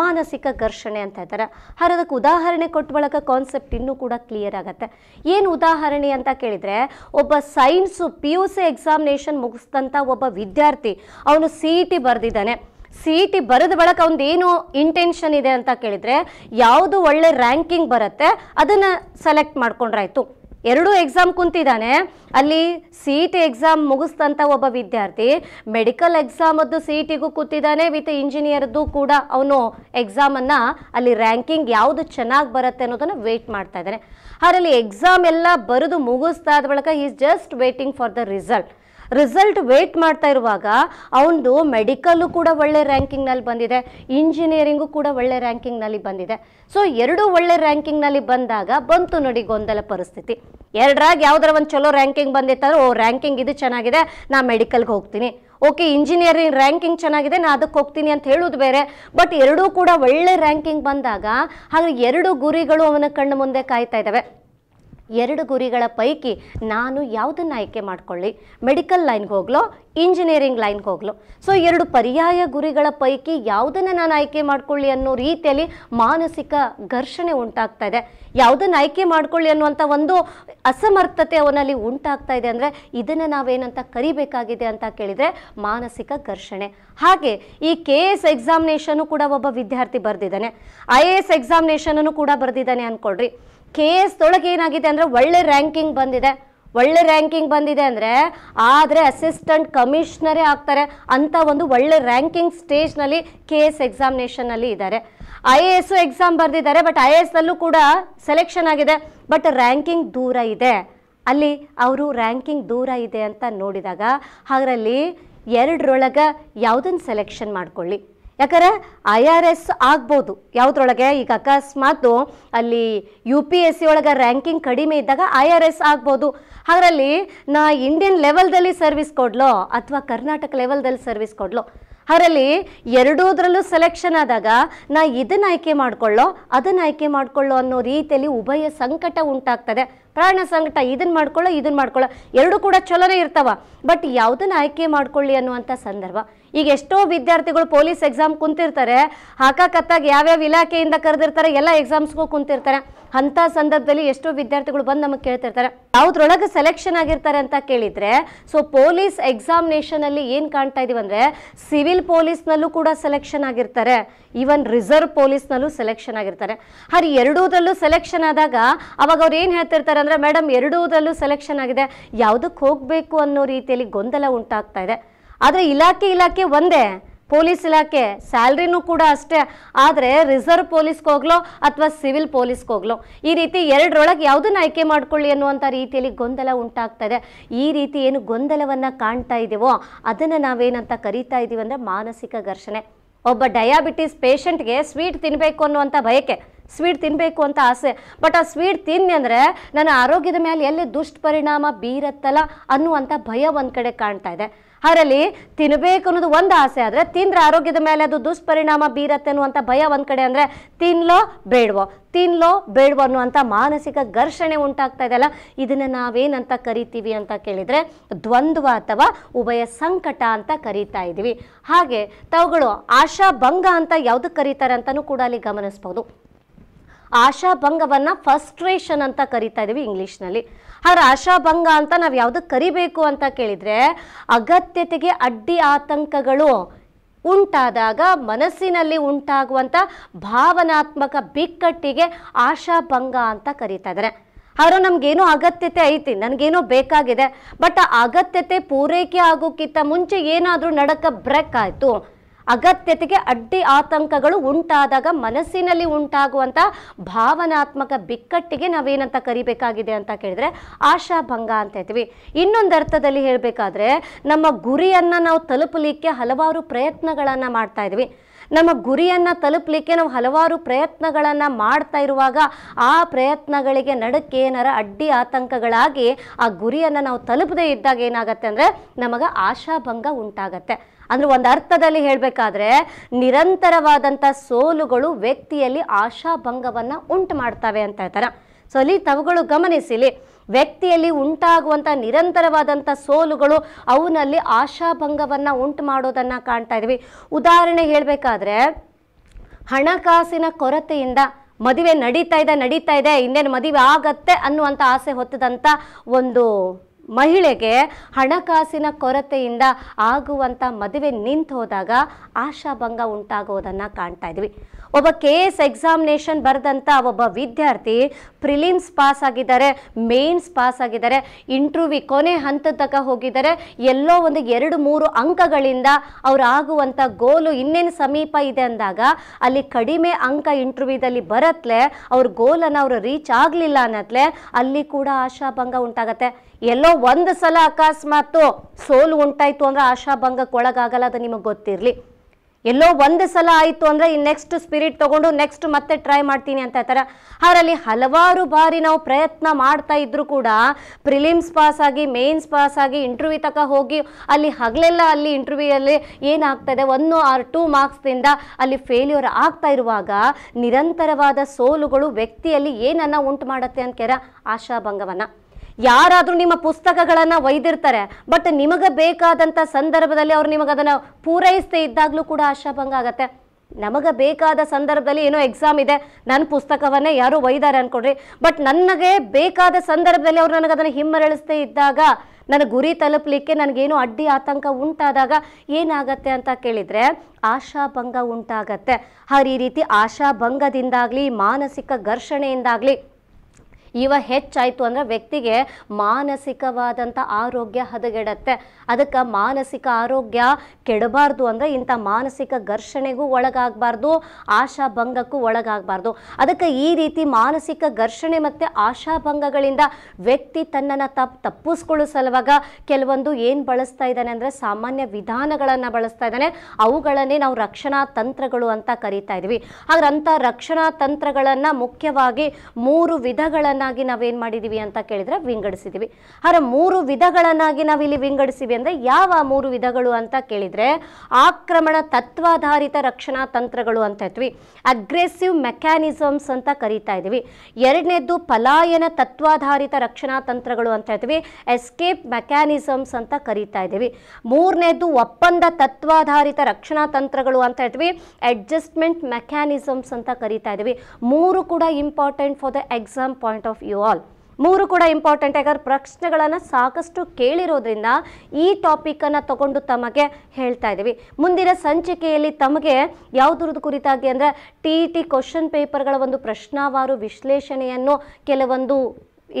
Speaker 1: ಮಾನಸಿಕ ಘರ್ಷಣೆ ಅಂತ ಹೇಳ್ತಾರೆ ಹರದಕ್ಕೆ ಉದಾಹರಣೆ ಕೊಟ್ಟ ಬಳಕ ಕಾನ್ಸೆಪ್ಟ್ ಇನ್ನೂ ಕೂಡ ಕ್ಲಿಯರ್ ಆಗುತ್ತೆ ಏನು ಉದಾಹರಣೆ ಅಂತ ಕೇಳಿದರೆ ಒಬ್ಬ science P U C examination ಮುಗಿಸ್ದಂಥ ಒಬ್ಬ ವಿದ್ಯಾರ್ಥಿ ಅವನು ಸಿ ಇ e ಟಿ ಬರೆದಿದ್ದಾನೆ ಸಿ ಇ e ಟಿ ಬರೆದ ಬಳಕ ಅವನೇನು ಇಂಟೆನ್ಷನ್ ಇದೆ ಅಂತ ಕೇಳಿದರೆ ಯಾವುದು ಒಳ್ಳೆ ರ್ಯಾಂಕಿಂಗ್ ಬರುತ್ತೆ ಅದನ್ನು ಸೆಲೆಕ್ಟ್ ಮಾಡ್ಕೊಂಡ್ರಾಯ್ತು ಎರಡು ಎಕ್ಸಾಮ್ ಕುಂತಿದ್ದಾನೆ ಅಲ್ಲಿ ಸಿ ಇ ಟಿ ಎಕ್ಸಾಮ್ ಮುಗಿಸ್ತಂತ ಒಬ್ಬ ವಿದ್ಯಾರ್ಥಿ ಮೆಡಿಕಲ್ ಎಕ್ಸಾಮದ್ದು ಸಿ ಇ ಟಿಗೂ ಕೂತಿದ್ದಾನೆ ವಿತ್ ಇಂಜಿನಿಯರ್ದು ಕೂಡ ಅವನು ಎಕ್ಸಾಮನ್ನು ಅಲ್ಲಿ ರ್ಯಾಂಕಿಂಗ್ ಯಾವುದು ಚೆನ್ನಾಗಿ ಬರುತ್ತೆ ಅನ್ನೋದನ್ನು ವೇಟ್ ಮಾಡ್ತಾ ಇದ್ದಾನೆ ಅದರಲ್ಲಿ ಎಕ್ಸಾಮ್ ಎಲ್ಲ ಬರೆದು ಮುಗಿಸ್ತಾ ಆದ ಬಳಿಕ is just waiting for the result result wait ಮಾಡ್ತಾ ಇರುವಾಗ ಅವನದು ಮೆಡಿಕಲ್ಲು ಕೂಡ ಒಳ್ಳೆ ರ್ಯಾಂಕಿಂಗ್ನಲ್ಲಿ ಬಂದಿದೆ ಇಂಜಿನಿಯರಿಂಗು ಕೂಡ ಒಳ್ಳೆ ರ್ಯಾಂಕಿಂಗ್ನಲ್ಲಿ ಬಂದಿದೆ ಸೊ ಎರಡೂ ಒಳ್ಳೆ ರ್ಯಾಂಕಿಂಗ್ನಲ್ಲಿ ಬಂದಾಗ ಬಂತು ನೋಡಿ ಗೊಂದಲ ಪರಿಸ್ಥಿತಿ ಎರಡರಾಗ ಯಾವ್ದಾರ ಒಂದು ಚಲೋ ರ್ಯಾಂಕಿಂಗ್ ಬಂದಿತ್ತಂದ್ರೆ ಓ ರ್ಯಾಂಕಿಂಗ್ ಇದು ಚೆನ್ನಾಗಿದೆ ನಾ ಮೆಡಿಕಲ್ಗೆ ಹೋಗ್ತೀನಿ ಓಕೆ ಇಂಜಿನಿಯರಿಂಗ್ ರ್ಯಾಂಕಿಂಗ್ ಚೆನ್ನಾಗಿದೆ ನಾ ಅದಕ್ಕೆ ಹೋಗ್ತೀನಿ ಅಂತ ಹೇಳೋದು ಬೇರೆ ಬಟ್ ಎರಡೂ ಕೂಡ ಒಳ್ಳೆ ರ್ಯಾಂಕಿಂಗ್ ಬಂದಾಗ ಹಾಗೆ ಎರಡು ಗುರಿಗಳು ಅವನ ಕಣ್ಣು ಮುಂದೆ ಕಾಯ್ತಾ ಇದ್ದಾವೆ ಎರಡು ಗುರಿಗಳ ಪೈಕಿ ನಾನು ಯಾವುದನ್ನು ಆಯ್ಕೆ ಮಾಡ್ಕೊಳ್ಳಿ ಮೆಡಿಕಲ್ ಲೈನ್ಗೆ ಹೋಗ್ಲೋ ಇಂಜಿನಿಯರಿಂಗ್ ಲೈನ್ಗೆ ಹೋಗ್ಲೋ ಸೊ ಎರಡು ಪರ್ಯಾಯ ಗುರಿಗಳ ಪೈಕಿ ಯಾವುದನ್ನು ನಾನು ಆಯ್ಕೆ ಮಾಡ್ಕೊಳ್ಳಿ ಅನ್ನೋ ರೀತಿಯಲ್ಲಿ ಮಾನಸಿಕ ಘರ್ಷಣೆ ಉಂಟಾಗ್ತಾ ಇದೆ ಯಾವುದನ್ನು ಆಯ್ಕೆ ಮಾಡ್ಕೊಳ್ಳಿ ಅನ್ನುವಂಥ ಒಂದು ಅಸಮರ್ಥತೆ ಅವನಲ್ಲಿ ಉಂಟಾಗ್ತಾ ಇದೆ ಅಂದರೆ ಇದನ್ನು ನಾವೇನಂತ ಕರಿಬೇಕಾಗಿದೆ ಅಂತ ಕೇಳಿದರೆ ಮಾನಸಿಕ ಘರ್ಷಣೆ ಹಾಗೆ ಈ ಕೆ ಎಸ್ ಎಕ್ಸಾಮಿನೇಷನು ಕೂಡ ಒಬ್ಬ ವಿದ್ಯಾರ್ಥಿ ಬರೆದಿದ್ದಾನೆ ಐ ಎ ಎಸ್ ಎಕ್ಸಾಮಿನೇಷನನ್ನು ಕೂಡ ಬರೆದಿದ್ದಾನೆ ಅಂದ್ಕೊಳ್ರಿ ಕೆ ಎಸ್ ತೊಳಗೆ ಏನಾಗಿದೆ ಅಂದರೆ ಒಳ್ಳೆ ರ್ಯಾಂಕಿಂಗ್ ಬಂದಿದೆ ಒಳ್ಳೆ ರ್ಯಾಂಕಿಂಗ್ ಬಂದಿದೆ ಅಂದರೆ ಆದರೆ ಅಸಿಸ್ಟೆಂಟ್ ಕಮಿಷ್ನರೇ ಆಗ್ತಾರೆ ಅಂತ ಒಂದು ಒಳ್ಳೆ ರ್ಯಾಂಕಿಂಗ್ ಸ್ಟೇಜ್ನಲ್ಲಿ ಕೆ ಎಸ್ ಎಕ್ಸಾಮಿನೇಷನ್ನಲ್ಲಿ ಇದ್ದಾರೆ ಐ ಎ ಎಸ್ ಎಕ್ಸಾಮ್ ಬರೆದಿದ್ದಾರೆ ಬಟ್ ಐ ಎ ಎಸ್ನಲ್ಲೂ ಕೂಡ ಸೆಲೆಕ್ಷನ್ ಆಗಿದೆ ಬಟ್ ರ್ಯಾಂಕಿಂಗ್ ದೂರ ಇದೆ ಅಲ್ಲಿ ಅವರು ರ್ಯಾಂಕಿಂಗ್ ದೂರ ಇದೆ ಅಂತ ನೋಡಿದಾಗ ಅದರಲ್ಲಿ ಎರಡರೊಳಗೆ ಯಾವುದನ್ನು ಸೆಲೆಕ್ಷನ್ ಮಾಡ್ಕೊಳ್ಳಿ ಯಾಕಂದರೆ ಐ ಆರ್ ಎಸ್ ಆಗ್ಬೋದು ಯಾವುದ್ರೊಳಗೆ ಈಗ ಅಕಸ್ಮಾತು ಅಲ್ಲಿ ಯು ಪಿ ಎಸ್ ಸಿ ಒಳಗೆ ರ್ಯಾಂಕಿಂಗ್ ಕಡಿಮೆ ಇದ್ದಾಗ ಐ ಆರ್ ಎಸ್ ಆಗ್ಬೋದು ಅದರಲ್ಲಿ ನಾ ಇಂಡಿಯನ್ ಲೆವೆಲ್ದಲ್ಲಿ ಸರ್ವಿಸ್ ಕೊಡ್ಲೋ ಅಥವಾ ಕರ್ನಾಟಕ ಲೆವೆಲ್ದಲ್ಲಿ ಸರ್ವಿಸ್ ಕೊಡ್ಲೋ ಅದರಲ್ಲಿ ಎರಡೂದರಲ್ಲೂ ಸೆಲೆಕ್ಷನ್ ಆದಾಗ ನಾ ಇದನ್ನು ಆಯ್ಕೆ ಮಾಡ್ಕೊಳ್ಳೋ ಅದನ್ನು ಆಯ್ಕೆ ಮಾಡಿಕೊಳ್ಳೋ ಅನ್ನೋ ರೀತಿಯಲ್ಲಿ ಉಭಯ ಸಂಕಟ ಉಂಟಾಗ್ತದೆ ಪ್ರಾಣ ಸಂಕಟ ಇದನ್ನು ಮಾಡ್ಕೊಳ್ಳೋ ಇದನ್ನು ಮಾಡ್ಕೊಳ್ಳೋ ಎರಡೂ ಕೂಡ ಚಲೋನೇ ಇರ್ತಾವ ಬಟ್ ಯಾವುದನ್ನು ಆಯ್ಕೆ ಮಾಡ್ಕೊಳ್ಳಿ ಅನ್ನುವಂಥ ಸಂದರ್ಭ ಈಗ ಎಷ್ಟೋ ವಿದ್ಯಾರ್ಥಿಗಳು ಪೊಲೀಸ್ ಎಕ್ಸಾಮ್ ಕುಂತಿರ್ತಾರೆ ಹಾಕಕತ್ತಾಗ ಯಾವ್ಯಾವ ಇಲಾಖೆಯಿಂದ ಕರೆದಿರ್ತಾರೆ ಎಲ್ಲ ಎಕ್ಸಾಮ್ಸ್ಗೂ ಕುಂತಿರ್ತಾರೆ ಅಂತ ಸಂದರ್ಭದಲ್ಲಿ ಎಷ್ಟೋ ವಿದ್ಯಾರ್ಥಿಗಳು ಬಂದು ನಮಗೆ ಕೇಳ್ತಿರ್ತಾರೆ ಯಾವ್ದ್ರೊಳಗೆ ಸೆಲೆಕ್ಷನ್ ಆಗಿರ್ತಾರೆ ಅಂತ ಕೇಳಿದ್ರೆ ಸೊ ಪೊಲೀಸ್ ಎಕ್ಸಾಮಿನೇಷನ್ ಅಲ್ಲಿ ಏನು ಕಾಣ್ತಾ ಇದೀವಿ ಅಂದ್ರೆ ಸಿವಿಲ್ ಪೊಲೀಸ್ನಲ್ಲೂ ಕೂಡ ಸೆಲೆಕ್ಷನ್ ಆಗಿರ್ತಾರೆ ಈವನ್ ರಿಸರ್ವ್ ಪೊಲೀಸ್ನಲ್ಲೂ ಸೆಲೆಕ್ಷನ್ ಆಗಿರ್ತಾರೆ ಹರಿ ಎರಡೂದರಲ್ಲೂ ಸೆಲೆಕ್ಷನ್ ಆದಾಗ ಅವಾಗ ಅವ್ರು ಏನು ಹೇಳ್ತಿರ್ತಾರೆ ಅಂದ್ರೆ ಮೇಡಮ್ ಎರಡೂದರಲ್ಲೂ ಸೆಲೆಕ್ಷನ್ ಆಗಿದೆ ಯಾವುದಕ್ಕೆ ಹೋಗಬೇಕು ಅನ್ನೋ ರೀತಿಯಲ್ಲಿ ಗೊಂದಲ ಉಂಟಾಗ್ತಾ ಇದೆ ಆದರೆ ಇಲಾಖೆ ಇಲಾಖೆ ಒಂದೇ ಪೊಲೀಸ್ ಇಲಾಖೆ ಸ್ಯಾಲ್ರಿನೂ ಕೂಡ ಅಷ್ಟೇ ಆದರೆ ರಿಸರ್ವ್ ಪೊಲೀಸ್ಗೆ ಹೋಗ್ಲೋ ಅಥವಾ ಸಿವಿಲ್ ಪೊಲೀಸ್ಗೆ ಹೋಗ್ಲೋ ಈ ರೀತಿ ಎರಡರೊಳಗೆ ಯಾವುದನ್ನು ಆಯ್ಕೆ ಮಾಡ್ಕೊಳ್ಳಿ ಅನ್ನುವಂಥ ರೀತಿಯಲ್ಲಿ ಗೊಂದಲ ಉಂಟಾಗ್ತಾ ಈ ರೀತಿ ಏನು ಗೊಂದಲವನ್ನು ಕಾಣ್ತಾ ಇದ್ದೀವೋ ಅದನ್ನು ನಾವೇನಂತ ಕರೀತಾ ಇದ್ದೀವಿ ಅಂದರೆ ಮಾನಸಿಕ ಘರ್ಷಣೆ ಒಬ್ಬ ಡಯಾಬಿಟೀಸ್ ಪೇಷಂಟ್ಗೆ ಸ್ವೀಟ್ ತಿನ್ನಬೇಕು ಅನ್ನುವಂಥ ಬಯಕೆ ಸ್ವೀಟ್ ತಿನ್ನಬೇಕು ಅಂತ ಆಸೆ ಬಟ್ ಆ ಸ್ವೀಟ್ ತಿನ್ನಿ ಅಂದರೆ ನನ್ನ ಆರೋಗ್ಯದ ಮೇಲೆ ಎಲ್ಲಿ ದುಷ್ಪರಿಣಾಮ ಬೀರತ್ತಲ್ಲ ಅನ್ನುವಂಥ ಭಯ ಒಂದು ಕಡೆ ಕಾಣ್ತಾ ಇದೆ ಅದರಲ್ಲಿ ತಿನ್ನಬೇಕು ಅನ್ನೋದು ಒಂದು ಆಸೆ ಆದರೆ ತಿಂದರೆ ಆರೋಗ್ಯದ ಮೇಲೆ ಅದು ದುಷ್ಪರಿಣಾಮ ಬೀರತ್ತೆ ಅನ್ನುವಂಥ ಭಯ ಒಂದು ಕಡೆ ಅಂದರೆ ತಿನ್ಲೋ ಬೇಡವೋ ತಿನ್ಲೋ ಬೇಡವೋ ಅನ್ನುವಂಥ ಮಾನಸಿಕ ಘರ್ಷಣೆ ಉಂಟಾಗ್ತಾ ಇದೆಯಲ್ಲ ಇದನ್ನು ನಾವೇನಂತ ಕರಿತೀವಿ ಅಂತ ಕೇಳಿದರೆ ದ್ವಂದ್ವ ಅಥವಾ ಉಭಯ ಸಂಕಟ ಅಂತ ಕರೀತಾ ಇದ್ದೀವಿ ಹಾಗೆ ತಾವುಗಳು ಆಶಾಭಂಗ ಅಂತ ಯಾವುದಕ್ಕೆ ಕರೀತಾರೆ ಅಂತಲೂ ಕೂಡ ಅಲ್ಲಿ ಗಮನಿಸ್ಬೋದು ಆಶಾಭಂಗವನ್ನು ಫಸ್ಟ್ರೇಷನ್ ಅಂತ ಕರಿತಾ ಇದ್ದೀವಿ ಇಂಗ್ಲೀಷ್ನಲ್ಲಿ ಆದ್ರೆ ಆಶಾಭಂಗ ಅಂತ ನಾವು ಯಾವ್ದು ಕರಿಬೇಕು ಅಂತ ಕೇಳಿದ್ರೆ ಅಗತ್ಯತೆಗೆ ಅಡ್ಡಿ ಆತಂಕಗಳು ಉಂಟಾದಾಗ ಮನಸ್ಸಿನಲ್ಲಿ ಉಂಟಾಗುವಂತ ಭಾವನಾತ್ಮಕ ಬಿಕ್ಕಟ್ಟಿಗೆ ಆಶಾಭಂಗ ಅಂತ ಕರೀತಾ ಇದಾರೆ ಆದ್ರೆ ನಮ್ಗೇನೋ ಅಗತ್ಯತೆ ಐತಿ ನನಗೇನೋ ಬೇಕಾಗಿದೆ ಬಟ್ ಆ ಅಗತ್ಯತೆ ಪೂರೈಕೆ ಆಗೋಕ್ಕಿಂತ ಮುಂಚೆ ಏನಾದರೂ ನಡಕ ಬ್ರೇಕ್ ಆಯಿತು ಅಗತ್ಯತೆಗೆ ಅಡ್ಡಿ ಆತಂಕಗಳು ಉಂಟಾದಾಗ ಮನಸ್ಸಿನಲ್ಲಿ ಉಂಟಾಗುವಂಥ ಭಾವನಾತ್ಮಕ ಬಿಕ್ಕಟ್ಟಿಗೆ ನಾವೇನಂತ ಕರಿಬೇಕಾಗಿದೆ ಅಂತ ಕೇಳಿದ್ರೆ ಆಶಾಭಂಗ ಅಂತ ಹೇಳ್ತೀವಿ ಇನ್ನೊಂದು ಅರ್ಥದಲ್ಲಿ ಹೇಳಬೇಕಾದ್ರೆ ನಮ್ಮ ಗುರಿಯನ್ನು ನಾವು ತಲುಪಲಿಕ್ಕೆ ಹಲವಾರು ಪ್ರಯತ್ನಗಳನ್ನು ಮಾಡ್ತಾ ಇದ್ವಿ ನಮ್ಮ ಗುರಿಯನ್ನು ತಲುಪಲಿಕ್ಕೆ ನಾವು ಹಲವಾರು ಪ್ರಯತ್ನಗಳನ್ನು ಮಾಡ್ತಾ ಇರುವಾಗ ಆ ಪ್ರಯತ್ನಗಳಿಗೆ ನಡಕ್ಕೆ ಏನಾರ ಅಡ್ಡಿ ಆತಂಕಗಳಾಗಿ ಆ ಗುರಿಯನ್ನು ನಾವು ತಲುಪದೇ ಇದ್ದಾಗ ಏನಾಗುತ್ತೆ ಅಂದರೆ ನಮಗೆ ಆಶಾಭಂಗ ಉಂಟಾಗತ್ತೆ ಅಂದ್ರೆ ಒಂದು ಅರ್ಥದಲ್ಲಿ ಹೇಳಬೇಕಾದ್ರೆ ನಿರಂತರವಾದಂಥ ಸೋಲುಗಳು ವ್ಯಕ್ತಿಯಲ್ಲಿ ಆಶಾಭಂಗವನ್ನು ಉಂಟು ಮಾಡ್ತವೆ ಅಂತ ಹೇಳ್ತಾರೆ ಸೊ ಅಲ್ಲಿ ತವುಗಳು ಗಮನಿಸಿಲಿ ವ್ಯಕ್ತಿಯಲ್ಲಿ ಉಂಟಾಗುವಂಥ ನಿರಂತರವಾದಂಥ ಸೋಲುಗಳು ಅವನಲ್ಲಿ ಆಶಾಭಂಗವನ್ನು ಉಂಟು ಮಾಡೋದನ್ನು ಕಾಣ್ತಾ ಇದ್ವಿ ಉದಾಹರಣೆ ಹೇಳಬೇಕಾದ್ರೆ ಹಣಕಾಸಿನ ಕೊರತೆಯಿಂದ ಮದುವೆ ನಡೀತಾ ಇದೆ ನಡೀತಾ ಇದೆ ಇನ್ನೇನು ಮದುವೆ ಆಗತ್ತೆ ಅನ್ನುವಂಥ ಆಸೆ ಹೊತ್ತದಂಥ ಒಂದು ಮಹಿಳೆಗೆ ಹಣಕಾಸಿನ ಕೊರತೆಯಿಂದ ಆಗುವಂಥ ಮದುವೆ ನಿಂತು ಹೋದಾಗ ಆಶಾಭಂಗ ಉಂಟಾಗೋದನ್ನು ಕಾಣ್ತಾ ಇದ್ವಿ ಒಬ್ಬ ಕೆ ಎಸ್ ಎಕ್ಸಾಮಿನೇಷನ್ ಬರೆದಂಥ ಒಬ್ಬ ವಿದ್ಯಾರ್ಥಿ ಪ್ರಿಲಿಮ್ಸ್ ಪಾಸ್ ಆಗಿದ್ದಾರೆ ಮೇನ್ಸ್ ಪಾಸ್ ಆಗಿದ್ದಾರೆ ಇಂಟರ್ವ್ಯೂ ಕೊನೆ ಹಂತದಾಗ ಹೋಗಿದ್ದಾರೆ ಎಲ್ಲೋ ಒಂದು ಎರಡು ಮೂರು ಅಂಕಗಳಿಂದ ಅವ್ರು ಆಗುವಂಥ ಗೋಲು ಇನ್ನೇನು ಸಮೀಪ ಇದೆ ಅಂದಾಗ ಅಲ್ಲಿ ಕಡಿಮೆ ಅಂಕ ಇಂಟರ್ವ್ಯೂದಲ್ಲಿ ಬರತ್ಲೆ ಅವ್ರ ಗೋಲನ್ನು ಅವರು ರೀಚ್ ಆಗಲಿಲ್ಲ ಅನ್ನತ್ಲೆ ಅಲ್ಲಿ ಕೂಡ ಆಶಾಭಂಗ ಉಂಟಾಗತ್ತೆ ಎಲ್ಲೋ ಒಂದು ಸಲ ಅಕಸ್ಮಾತು ಸೋಲು ಉಂಟಾಯಿತು ಅಂದರೆ ಆಶಾಭಂಗಕ್ಕೆ ಒಳಗಾಗಲ್ಲ ಅದು ನಿಮಗೆ ಗೊತ್ತಿರಲಿ ಎಲ್ಲೋ ಒಂದು ಸಲ ಆಯಿತು ಅಂದರೆ ಈ ನೆಕ್ಸ್ಟ್ ಸ್ಪಿರಿಟ್ ತೊಗೊಂಡು ನೆಕ್ಸ್ಟ್ ಮತ್ತೆ ಟ್ರೈ ಮಾಡ್ತೀನಿ ಅಂತ ಹೇಳ್ತಾರೆ ಅದರಲ್ಲಿ ಹಲವಾರು ಬಾರಿ ನಾವು ಪ್ರಯತ್ನ ಮಾಡ್ತಾ ಇದ್ರು ಕೂಡ ಪ್ರಿಲಿಮ್ಸ್ ಪಾಸ್ ಆಗಿ ಮೇನ್ಸ್ ಪಾಸ್ ಆಗಿ ಇಂಟರ್ವ್ಯೂ ತಕ ಹೋಗಿ ಅಲ್ಲಿ ಹಗಲೆಲ್ಲ ಅಲ್ಲಿ ಇಂಟರ್ವ್ಯೂಯಲ್ಲಿ ಏನಾಗ್ತಾಯಿದೆ ಒನ್ ಆರ್ ಟೂ ಮಾರ್ಕ್ಸ್ದಿಂದ ಅಲ್ಲಿ ಫೇಲ್ಯೂರ್ ಆಗ್ತಾ ಇರುವಾಗ ನಿರಂತರವಾದ ಸೋಲುಗಳು ವ್ಯಕ್ತಿಯಲ್ಲಿ ಏನನ್ನ ಉಂಟು ಮಾಡುತ್ತೆ ಅಂತ ಕೇರ ಆಶಾಭಂಗವನ್ನು ಯಾರಾದರೂ ನಿಮ್ಮ ಪುಸ್ತಕಗಳನ್ನು ಒಯ್ದಿರ್ತಾರೆ ಬಟ್ ನಿಮಗೆ ಬೇಕಾದಂಥ ಸಂದರ್ಭದಲ್ಲಿ ಅವ್ರು ನಿಮಗದನ್ನು ಪೂರೈಸದೇ ಇದ್ದಾಗಲೂ ಕೂಡ ಆಶಾಭಂಗ ಆಗುತ್ತೆ ನಮಗೆ ಬೇಕಾದ ಸಂದರ್ಭದಲ್ಲಿ ಏನೋ ಎಕ್ಸಾಮ್ ಇದೆ ನನ್ನ ಪುಸ್ತಕವನ್ನೇ ಯಾರು ಒಯ್ದಾರೆ ಅನ್ಕೊಡ್ರಿ ಬಟ್ ನನಗೆ ಬೇಕಾದ ಸಂದರ್ಭದಲ್ಲಿ ಅವ್ರು ನನಗೆ ಅದನ್ನು ಹಿಮ್ಮರಳಿಸ್ದೇ ಇದ್ದಾಗ ನನ್ನ ಗುರಿ ತಲುಪಲಿಕ್ಕೆ ನನಗೇನು ಅಡ್ಡಿ ಆತಂಕ ಉಂಟಾದಾಗ ಏನಾಗತ್ತೆ ಅಂತ ಕೇಳಿದರೆ ಆಶಾಭಂಗ ಉಂಟಾಗತ್ತೆ ಹಾಗೆ ಈ ರೀತಿ ಆಶಾಭಂಗದಿಂದಾಗಲಿ ಮಾನಸಿಕ ಘರ್ಷಣೆಯಿಂದಾಗಲಿ ಇವ ಹೆಚ್ಚಾಯಿತು ಅಂದರೆ ವ್ಯಕ್ತಿಗೆ ಮಾನಸಿಕವಾದಂಥ ಆರೋಗ್ಯ ಹದಗೆಡತ್ತೆ ಅದಕ್ಕೆ ಮಾನಸಿಕ ಆರೋಗ್ಯ ಕೆಡಬಾರ್ದು ಅಂದರೆ ಇಂಥ ಮಾನಸಿಕ ಘರ್ಷಣೆಗೂ ಒಳಗಾಗಬಾರ್ದು ಆಶಾಭಂಗಕ್ಕೂ ಒಳಗಾಗಬಾರ್ದು ಅದಕ್ಕೆ ಈ ರೀತಿ ಮಾನಸಿಕ ಘರ್ಷಣೆ ಮತ್ತು ಆಶಾಭಂಗಗಳಿಂದ ವ್ಯಕ್ತಿ ತನ್ನನ್ನು ತಪ್ಪು ತಪ್ಪಿಸ್ಕೊಳ್ಳೋ ಸಲುವಾಗ ಕೆಲವೊಂದು ಏನು ಬಳಸ್ತಾ ಇದ್ದಾನೆ ಅಂದರೆ ಸಾಮಾನ್ಯ ವಿಧಾನಗಳನ್ನು ಬಳಸ್ತಾ ಇದ್ದಾನೆ ಅವುಗಳನ್ನೇ ನಾವು ರಕ್ಷಣಾ ತಂತ್ರಗಳು ಅಂತ ಕರಿತಾ ಇದ್ವಿ ಹಾಗಂಥ ರಕ್ಷಣಾ ತಂತ್ರಗಳನ್ನು ಮುಖ್ಯವಾಗಿ ಮೂರು ವಿಧಗಳನ್ನು ವಿಧಗಳನ್ನಾಗಿ ನಾವೇನು ಮಾಡಿದೀವಿ ಅಂತ ಕೇಳಿದ್ರೆ ವಿಂಗಡಿಸಿದ್ದೀವಿ ಅದರ ಮೂರು ವಿಧಗಳನ್ನಾಗಿ ನಾವಿಲ್ಲಿ ವಿಂಗಡಿಸಿವಿ ಅಂದ್ರೆ ಯಾವ ಮೂರು ವಿಧಗಳು ಅಂತ ಕೇಳಿದ್ರೆ ಆಕ್ರಮಣ ತತ್ವಾಧಾರಿತ ರಕ್ಷಣಾ ತಂತ್ರಗಳು ಅಂತ ಇದ್ವಿ ಅಗ್ರೆಸಿವ್ ಮೆಕ್ಯಾನಿಸಮ್ಸ್ ಅಂತ ಕರೀತಾ ಇದ್ದೀವಿ ಎರಡನೇದು ಪಲಾಯನ ತತ್ವಾಧಾರಿತ ರಕ್ಷಣಾ ತಂತ್ರಗಳು ಅಂತ ಇದ್ವಿ ಎಸ್ಕೇಪ್ ಮೆಕ್ಯಾನಿಸಮ್ಸ್ ಅಂತ ಕರೀತಾ ಇದ್ದೀವಿ ಮೂರನೇದು ಒಪ್ಪಂದ ತತ್ವಾಧಾರಿತ ರಕ್ಷಣಾ ತಂತ್ರಗಳು ಅಂತ ಹೇಳ್ತೀವಿ ಅಡ್ಜಸ್ಟ್ಮೆಂಟ್ ಮೆಕ್ಯಾನಿಸಮ್ಸ್ ಅಂತ ಕರೀತಾ ಇದ್ದೀವಿ ಮೂರು ಕೂಡ important for the exam point of view all ಮೂರು ಕೂಡ ಇಂಪಾರ್ಟೆಂಟ್ ಯಾಕಂದ್ರೆ ಪ್ರಶ್ನೆಗಳನ್ನು ಸಾಕಷ್ಟು ಕೇಳಿರೋದ್ರಿಂದ ಈ ಟಾಪಿಕನ್ನು ತಗೊಂಡು ತಮಗೆ ಹೇಳ್ತಾ ಇದ್ದೀವಿ ಮುಂದಿನ ಸಂಚಿಕೆಯಲ್ಲಿ ತಮಗೆ ಯಾವುದ್ರದ್ದು ಕುರಿತಾಗಿ ಅಂದರೆ ಟಿ ಇ ಟಿ ಕ್ವಶನ್ ಪೇಪರ್ಗಳ ಒಂದು ಪ್ರಶ್ನಾವಾರು ವಿಶ್ಲೇಷಣೆಯನ್ನು ಕೆಲವೊಂದು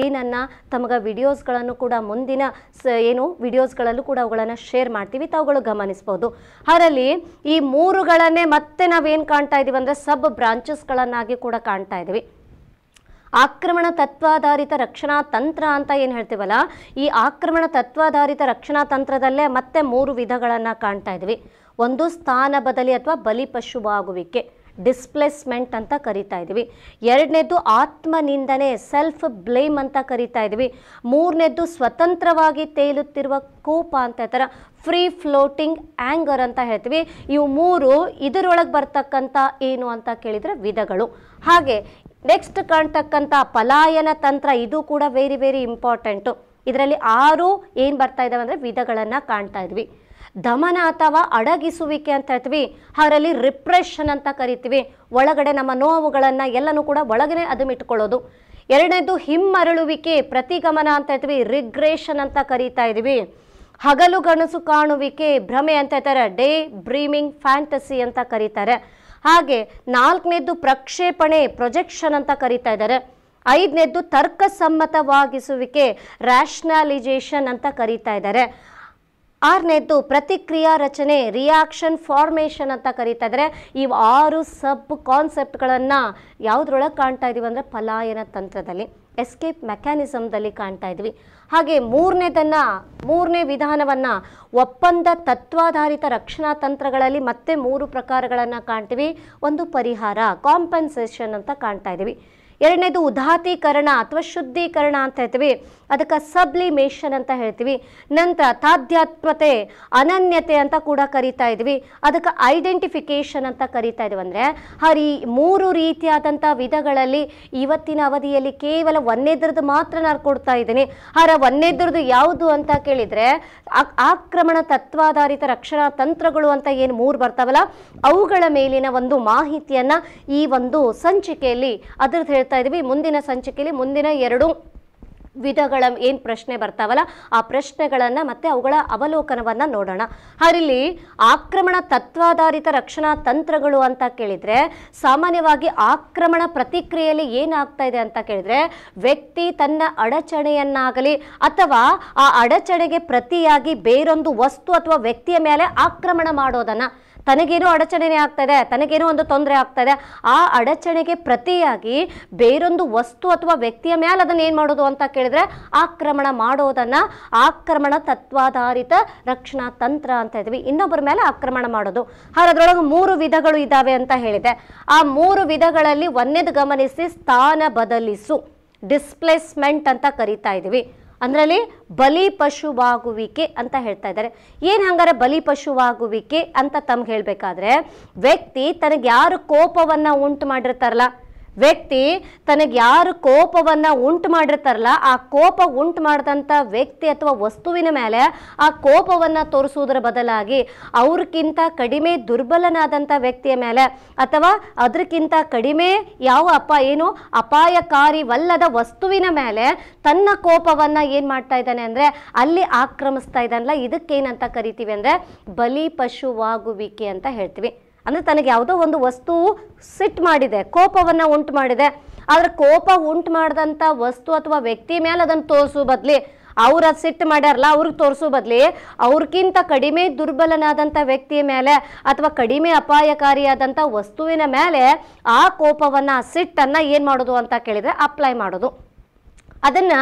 Speaker 1: ಏನನ್ನ ತಮಗೆ ವಿಡಿಯೋಸ್ಗಳನ್ನು ಕೂಡ ಮುಂದಿನ ಸ ಏನು ವಿಡಿಯೋಸ್ಗಳಲ್ಲೂ ಕೂಡ ಅವುಗಳನ್ನು ಶೇರ್ ಮಾಡ್ತೀವಿ ತಾವುಗಳು ಗಮನಿಸ್ಬೋದು ಅದರಲ್ಲಿ ಈ ಮೂರುಗಳನ್ನೇ ಮತ್ತೆ ನಾವೇನು ಕಾಣ್ತಾ ಇದ್ದೀವಿ ಅಂದರೆ ಸಬ್ ಬ್ರಾಂಚಸ್ಗಳನ್ನಾಗಿ ಕೂಡ ಕಾಣ್ತಾ ಇದ್ದೀವಿ ಆಕ್ರಮಣ ತತ್ವಾಧಾರಿತ ರಕ್ಷಣಾ ತಂತ್ರ ಅಂತ ಏನು ಹೇಳ್ತೀವಲ್ಲ ಈ ಆಕ್ರಮಣ ತತ್ವಾಧಾರಿತ ರಕ್ಷಣಾ ತಂತ್ರದಲ್ಲೇ ಮತ್ತೆ ಮೂರು ವಿಧಗಳನ್ನು ಕಾಣ್ತಾ ಇದ್ವಿ ಒಂದು ಸ್ಥಾನ ಬದಲಿ ಅಥವಾ ಬಲಿಪಶುವಾಗುವಿಕೆ ಡಿಸ್ಪ್ಲೇಸ್ಮೆಂಟ್ ಅಂತ ಕರಿತಾ ಇದ್ವಿ ಎರಡನೇದು ಆತ್ಮನಿಂದನೆ ಸೆಲ್ಫ್ ಬ್ಲೇಮ್ ಅಂತ ಕರಿತಾ ಇದ್ವಿ ಮೂರನೇದ್ದು ಸ್ವತಂತ್ರವಾಗಿ ತೇಲುತ್ತಿರುವ ಕೋಪ ಅಂತ ಹೇಳ್ತಾರೆ ಫ್ರೀ ಫ್ಲೋಟಿಂಗ್ ಆ್ಯಂಗರ್ ಅಂತ ಹೇಳ್ತೀವಿ ಇವು ಮೂರು ಇದರೊಳಗೆ ಬರ್ತಕ್ಕಂಥ ಏನು ಅಂತ ಕೇಳಿದರೆ ವಿಧಗಳು ಹಾಗೆ ನೆಕ್ಸ್ಟ್ ಕಾಣ್ತಕ್ಕಂಥ ಪಲಾಯನ ತಂತ್ರ ಇದು ಕೂಡ ವೆರಿ ವೆರಿ ಇಂಪಾರ್ಟೆಂಟು ಇದರಲ್ಲಿ ಆರು ಏನು ಬರ್ತಾ ಇದ್ದಾವೆ ಅಂದರೆ ವಿಧಗಳನ್ನು ಕಾಣ್ತಾ ಇದ್ವಿ ದಮನ ಅಥವಾ ಅಡಗಿಸುವಿಕೆ ಅಂತ ಹೇಳ್ತೀವಿ ಅದರಲ್ಲಿ ರಿಪ್ರೆಷನ್ ಅಂತ ಕರಿತೀವಿ ಒಳಗಡೆ ನಮ್ಮ ನೋವುಗಳನ್ನು ಎಲ್ಲನೂ ಕೂಡ ಒಳಗಡೆ ಇಟ್ಕೊಳ್ಳೋದು ಎರಡನೇದು ಹಿಮ್ಮರಳುವಿಕೆ ಪ್ರತಿಗಮನ ಅಂತ ಹೇಳ್ತೀವಿ ರಿಗ್ರೇಷನ್ ಅಂತ ಕರೀತಾ ಇದ್ವಿ ಹಗಲು ಗಣಸು ಕಾಣುವಿಕೆ ಭ್ರಮೆ ಅಂತ ಹೇಳ್ತಾರೆ ಡೇ ಬ್ರೀಮಿಂಗ್ ಫ್ಯಾಂಟಸಿ ಅಂತ ಕರೀತಾರೆ ಹಾಗೆ ನಾಲ್ಕನೇದ್ದು ಪ್ರಕ್ಷೇಪಣೆ ಪ್ರೊಜೆಕ್ಷನ್ ಅಂತ ಕರೀತಾ ಇದ್ದಾರೆ ಐದನೇದ್ದು ತರ್ಕಸಮ್ಮತವಾಗಿಸುವಿಕೆ ರ್ಯಾಷನಲೈಜೇಷನ್ ಅಂತ ಕರೀತಾ ಇದ್ದಾರೆ ಆರನೇದ್ದು ಪ್ರತಿಕ್ರಿಯಾ ರಚನೆ ರಿಯಾಕ್ಷನ್ ಫಾರ್ಮೇಷನ್ ಅಂತ ಕರೀತಾ ಇದ್ದಾರೆ ಈ ಆರು ಸಬ್ ಕಾನ್ಸೆಪ್ಟ್ಗಳನ್ನು ಯಾವುದ್ರೊಳಗೆ ಕಾಣ್ತಾ ಇದ್ದೀವಿ ಅಂದರೆ ಪಲಾಯನ ತಂತ್ರದಲ್ಲಿ ಎಸ್ಕೇಪ್ ಮೆಕ್ಯಾನಿಸಮ್ದಲ್ಲಿ ಕಾಣ್ತಾ ಇದ್ವಿ ಹಾಗೆ ಮೂರನೇದನ್ನು ಮೂರನೇ ವಿಧಾನವನ್ನು ಒಪ್ಪಂದ ತತ್ವಾಧಾರಿತ ರಕ್ಷಣಾ ತಂತ್ರಗಳಲ್ಲಿ ಮತ್ತೆ ಮೂರು ಪ್ರಕಾರಗಳನ್ನು ಕಾಣ್ತೀವಿ ಒಂದು ಪರಿಹಾರ ಕಾಂಪೆನ್ಸೇಷನ್ ಅಂತ ಕಾಣ್ತಾ ಇದ್ದೀವಿ ಎರಡನೇದು ಉದಾತೀಕರಣ ಅಥವಾ ಶುದ್ಧೀಕರಣ ಅಂತ ಹೇಳ್ತೀವಿ ಅದಕ್ಕೆ ಸಬ್ಲಿಮೇಷನ್ ಅಂತ ಹೇಳ್ತೀವಿ ನಂತರ ತಾಧ್ಯಾತ್ಮತೆ ಅನನ್ಯತೆ ಅಂತ ಕೂಡ ಕರಿತಾ ಇದ್ವಿ ಅದಕ್ಕೆ ಐಡೆಂಟಿಫಿಕೇಶನ್ ಅಂತ ಕರಿತಾ ಇದ್ವಿ ಅಂದರೆ ಹರಿ ಮೂರು ರೀತಿಯಾದಂಥ ವಿಧಗಳಲ್ಲಿ ಇವತ್ತಿನ ಅವಧಿಯಲ್ಲಿ ಕೇವಲ ಒಂದೆದ್ರದ್ದು ಮಾತ್ರ ನಾನು ಕೊಡ್ತಾ ಇದ್ದೀನಿ ಹರ ಒಂದೇದ್ರದ್ದು ಯಾವುದು ಅಂತ ಕೇಳಿದರೆ ಆಕ್ರಮಣ ತತ್ವಾಧಾರಿತ ರಕ್ಷಣಾ ತಂತ್ರಗಳು ಅಂತ ಏನು ಮೂರು ಬರ್ತಾವಲ್ಲ ಅವುಗಳ ಮೇಲಿನ ಒಂದು ಮಾಹಿತಿಯನ್ನು ಈ ಒಂದು ಸಂಚಿಕೆಯಲ್ಲಿ ಅದ್ರದ್ದು ಹೇಳ್ತಾ ಇದ್ವಿ ಮುಂದಿನ ಸಂಚಿಕೆಯಲ್ಲಿ ಮುಂದಿನ ಎರಡು ವಿಧಗಳ ಏನು ಪ್ರಶ್ನೆ ಬರ್ತಾವಲ್ಲ ಆ ಪ್ರಶ್ನೆಗಳನ್ನು ಮತ್ತೆ ಅವುಗಳ ಅವಲೋಕನವನ್ನು ನೋಡೋಣ ಅದರಲ್ಲಿ ಆಕ್ರಮಣ ತತ್ವಾಧಾರಿತ ರಕ್ಷಣಾ ತಂತ್ರಗಳು ಅಂತ ಕೇಳಿದರೆ ಸಾಮಾನ್ಯವಾಗಿ ಆಕ್ರಮಣ ಪ್ರತಿಕ್ರಿಯೆಯಲ್ಲಿ ಏನಾಗ್ತಾ ಇದೆ ಅಂತ ಕೇಳಿದರೆ ವ್ಯಕ್ತಿ ತನ್ನ ಅಡಚಣೆಯನ್ನಾಗಲಿ ಅಥವಾ ಆ ಅಡಚಣೆಗೆ ಪ್ರತಿಯಾಗಿ ಬೇರೊಂದು ವಸ್ತು ಅಥವಾ ವ್ಯಕ್ತಿಯ ಮೇಲೆ ಆಕ್ರಮಣ ಮಾಡೋದನ್ನು ತನಗೇನೋ ಅಡಚಣೆ ಆಗ್ತಾ ಇದೆ ತನಗೇನೋ ಒಂದು ತೊಂದರೆ ಆಗ್ತಾ ಇದೆ ಆ ಅಡಚಣೆಗೆ ಪ್ರತಿಯಾಗಿ ಬೇರೊಂದು ವಸ್ತು ಅಥವಾ ವ್ಯಕ್ತಿಯ ಮೇಲೆ ಅದನ್ನ ಏನು ಮಾಡೋದು ಅಂತ ಕೇಳಿದ್ರೆ ಆಕ್ರಮಣ ಮಾಡೋದನ್ನ ಆಕ್ರಮಣ ತತ್ವಾಧಾರಿತ ರಕ್ಷಣಾ ತಂತ್ರ ಅಂತ ಇದ್ವಿ ಇನ್ನೊಬ್ಬರ ಮೇಲೆ ಆಕ್ರಮಣ ಮಾಡೋದು ಹಾಗಾದ್ರೆ ಮೂರು ವಿಧಗಳು ಇದ್ದಾವೆ ಅಂತ ಹೇಳಿದೆ ಆ ಮೂರು ವಿಧಗಳಲ್ಲಿ ಒಂದೇದು ಗಮನಿಸಿ ಸ್ಥಾನ ಬದಲಿಸು ಡಿಸ್ಪ್ಲೇಸ್ಮೆಂಟ್ ಅಂತ ಕರಿತಾ ಇದೀವಿ ಅಂದ್ರಲ್ಲಿ ಬಲಿ ಪಶುವಾಗುವಿಕೆ ಅಂತ ಹೇಳ್ತಾ ಇದ್ದಾರೆ ಏನು ಹಂಗಾರೆ ಬಲಿ ಪಶುವಾಗುವಿಕೆ ಅಂತ ತಮ್ಗೆ ಹೇಳಬೇಕಾದ್ರೆ ವ್ಯಕ್ತಿ ತನಗೆ ಯಾರು ಕೋಪವನ್ನು ಉಂಟು ಮಾಡಿರ್ತಾರಲ್ಲ ವ್ಯಕ್ತಿ ತನಗೆ ಯಾರು ಕೋಪವನ್ನ ಉಂಟು ಮಾಡಿರ್ತಾರಲ್ಲ ಆ ಕೋಪ ಉಂಟು ಮಾಡಿದಂಥ ವ್ಯಕ್ತಿ ಅಥವಾ ವಸ್ತುವಿನ ಮೇಲೆ ಆ ಕೋಪವನ್ನು ತೋರಿಸುವುದರ ಬದಲಾಗಿ ಅವ್ರಿಗಿಂತ ಕಡಿಮೆ ದುರ್ಬಲನಾದಂಥ ವ್ಯಕ್ತಿಯ ಮೇಲೆ ಅಥವಾ ಅದಕ್ಕಿಂತ ಕಡಿಮೆ ಯಾವ ಅಪ ಏನು ಅಪಾಯಕಾರಿವಲ್ಲದ ವಸ್ತುವಿನ ಮೇಲೆ ತನ್ನ ಕೋಪವನ್ನು ಏನು ಮಾಡ್ತಾ ಇದ್ದಾನೆ ಅಂದರೆ ಅಲ್ಲಿ ಆಕ್ರಮಿಸ್ತಾ ಇದ್ದಾನಲ್ಲ ಇದಕ್ಕೇನಂತ ಕರಿತೀವಿ ಅಂದರೆ ಬಲಿ ಪಶುವಾಗುವಿಕೆ ಅಂತ ಹೇಳ್ತೀವಿ ಅಂದರೆ ತನಗೆ ಯಾವುದೋ ಒಂದು ವಸ್ತು ಸಿಟ್ ಮಾಡಿದೆ ಕೋಪವನ್ನು ಉಂಟು ಮಾಡಿದೆ ಆದರೆ ಕೋಪ ಉಂಟು ಮಾಡಿದಂಥ ವಸ್ತು ಅಥವಾ ವ್ಯಕ್ತಿ ಮೇಲೆ ಅದನ್ನು ತೋರಿಸೋ ಬದಲಿ ಅವ್ರು ಅದು ಸಿಟ್ಟು ಮಾಡ್ಯಾರಲ್ಲ ಅವ್ರಿಗೆ ತೋರಿಸೋ ಬದಲಿ ಅವ್ರಿಗಿಂತ ಕಡಿಮೆ ದುರ್ಬಲನಾದಂಥ ವ್ಯಕ್ತಿಯ ಮೇಲೆ ಅಥವಾ ಕಡಿಮೆ ಅಪಾಯಕಾರಿಯಾದಂಥ ವಸ್ತುವಿನ ಮೇಲೆ ಆ ಕೋಪವನ್ನು ಆ ಸಿಟ್ಟನ್ನು ಏನು ಮಾಡೋದು ಅಂತ ಕೇಳಿದರೆ ಅಪ್ಲೈ ಮಾಡೋದು ಅದನ್ನ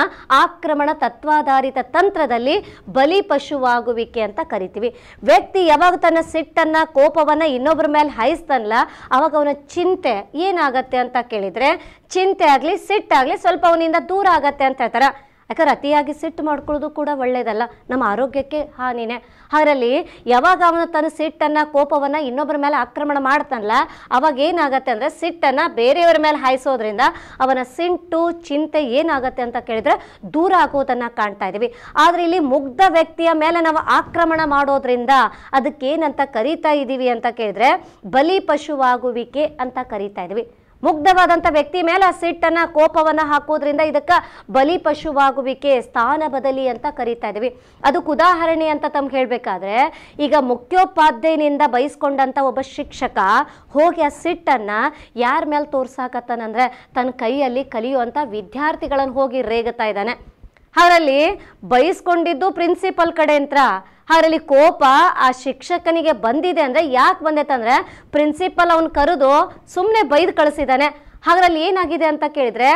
Speaker 1: ಆಕ್ರಮಣ ತತ್ವಾಧಾರಿತ ತಂತ್ರದಲ್ಲಿ ಬಲಿ ಪಶುವಾಗುವಿಕೆ ಅಂತ ಕರಿತೀವಿ ವ್ಯಕ್ತಿ ಯಾವಾಗ ತನ್ನ ಸಿಟ್ಟನ್ನ ಕೋಪವನ್ನ ಇನ್ನೊಬ್ಬರ ಮೇಲೆ ಹಾಯಿಸ್ತಾನಲ್ಲ ಅವಾಗ ಅವನ ಚಿಂತೆ ಏನಾಗತ್ತೆ ಅಂತ ಕೇಳಿದ್ರೆ ಚಿಂತೆ ಆಗಲಿ ಸಿಟ್ಟಾಗಲಿ ಸ್ವಲ್ಪ ಅವನಿಂದ ದೂರ ಆಗತ್ತೆ ಅಂತ ಹೇಳ್ತಾರೆ ಯಾಕಂದ್ರೆ ಅತಿಯಾಗಿ ಸಿಟ್ಟು ಮಾಡ್ಕೊಳ್ಳೋದು ಕೂಡ ಒಳ್ಳೆಯದಲ್ಲ ನಮ್ಮ ಆರೋಗ್ಯಕ್ಕೆ ಹಾನಿನೇ ಅದರಲ್ಲಿ ಯಾವಾಗ ಅವನು ತನ್ನ ಸಿಟ್ಟನ್ನು ಕೋಪವನ್ನು ಇನ್ನೊಬ್ಬರ ಮೇಲೆ ಆಕ್ರಮಣ ಮಾಡ್ತಾನಲ್ಲ ಅವಾಗ ಏನಾಗತ್ತೆ ಅಂದರೆ ಸಿಟ್ಟನ್ನು ಬೇರೆಯವರ ಮೇಲೆ ಹಾಯಿಸೋದ್ರಿಂದ ಅವನ ಸಿಂಟು ಚಿಂತೆ ಏನಾಗತ್ತೆ ಅಂತ ಕೇಳಿದರೆ ದೂರ ಆಗೋದನ್ನು ಕಾಣ್ತಾ ಇದೀವಿ ಆದರೆ ಇಲ್ಲಿ ಮುಗ್ಧ ವ್ಯಕ್ತಿಯ ಮೇಲೆ ನಾವು ಆಕ್ರಮಣ ಮಾಡೋದ್ರಿಂದ ಅದಕ್ಕೇನಂತ ಕರೀತಾ ಇದ್ದೀವಿ ಅಂತ ಕೇಳಿದರೆ ಬಲಿ ಪಶುವಾಗುವಿಕೆ ಅಂತ ಕರೀತಾ ಇದ್ದೀವಿ ಮುಗ್ಧವಾದಂಥ ವ್ಯಕ್ತಿ ಮೇಲೆ ಆ ಸಿಟ್ಟನ್ನು ಕೋಪವನ್ನು ಹಾಕೋದ್ರಿಂದ ಇದಕ್ಕೆ ಬಲಿ ಪಶುವಾಗುವಿಕೆ ಸ್ಥಾನ ಬದಲಿ ಅಂತ ಕರಿತಾ ಇದ್ದೀವಿ ಅದಕ್ಕೆ ಉದಾಹರಣೆ ಅಂತ ತಮ್ಗೆ ಹೇಳಬೇಕಾದ್ರೆ ಈಗ ಮುಖ್ಯೋಪಾಧ್ಯಾಯನಿಂದ ಬಯಸ್ಕೊಂಡಂಥ ಒಬ್ಬ ಶಿಕ್ಷಕ ಹೋಗಿ ಆ ಸಿಟ್ಟನ್ನು ಯಾರ ಮೇಲೆ ತೋರ್ಸಾಕತ್ತಾನಂದ್ರೆ ತನ್ನ ಕೈಯಲ್ಲಿ ಕಲಿಯುವಂಥ ವಿದ್ಯಾರ್ಥಿಗಳನ್ನು ಹೋಗಿ ರೇಗುತ್ತಾ ಇದ್ದಾನೆ ಅವರಲ್ಲಿ ಬಯಸ್ಕೊಂಡಿದ್ದು ಪ್ರಿನ್ಸಿಪಲ್ ಕಡೆ ಅಂತ ಅವರಲ್ಲಿ ಕೋಪ ಆ ಶಿಕ್ಷಕನಿಗೆ ಬಂದಿದೆ ಅಂದರೆ ಯಾಕೆ ಬಂದೈತೆ ಪ್ರಿನ್ಸಿಪಲ್ ಅವನು ಕರೆದು ಸುಮ್ಮನೆ ಬೈದು ಕಳಿಸಿದಾನೆ ಅದರಲ್ಲಿ ಏನಾಗಿದೆ ಅಂತ ಕೇಳಿದರೆ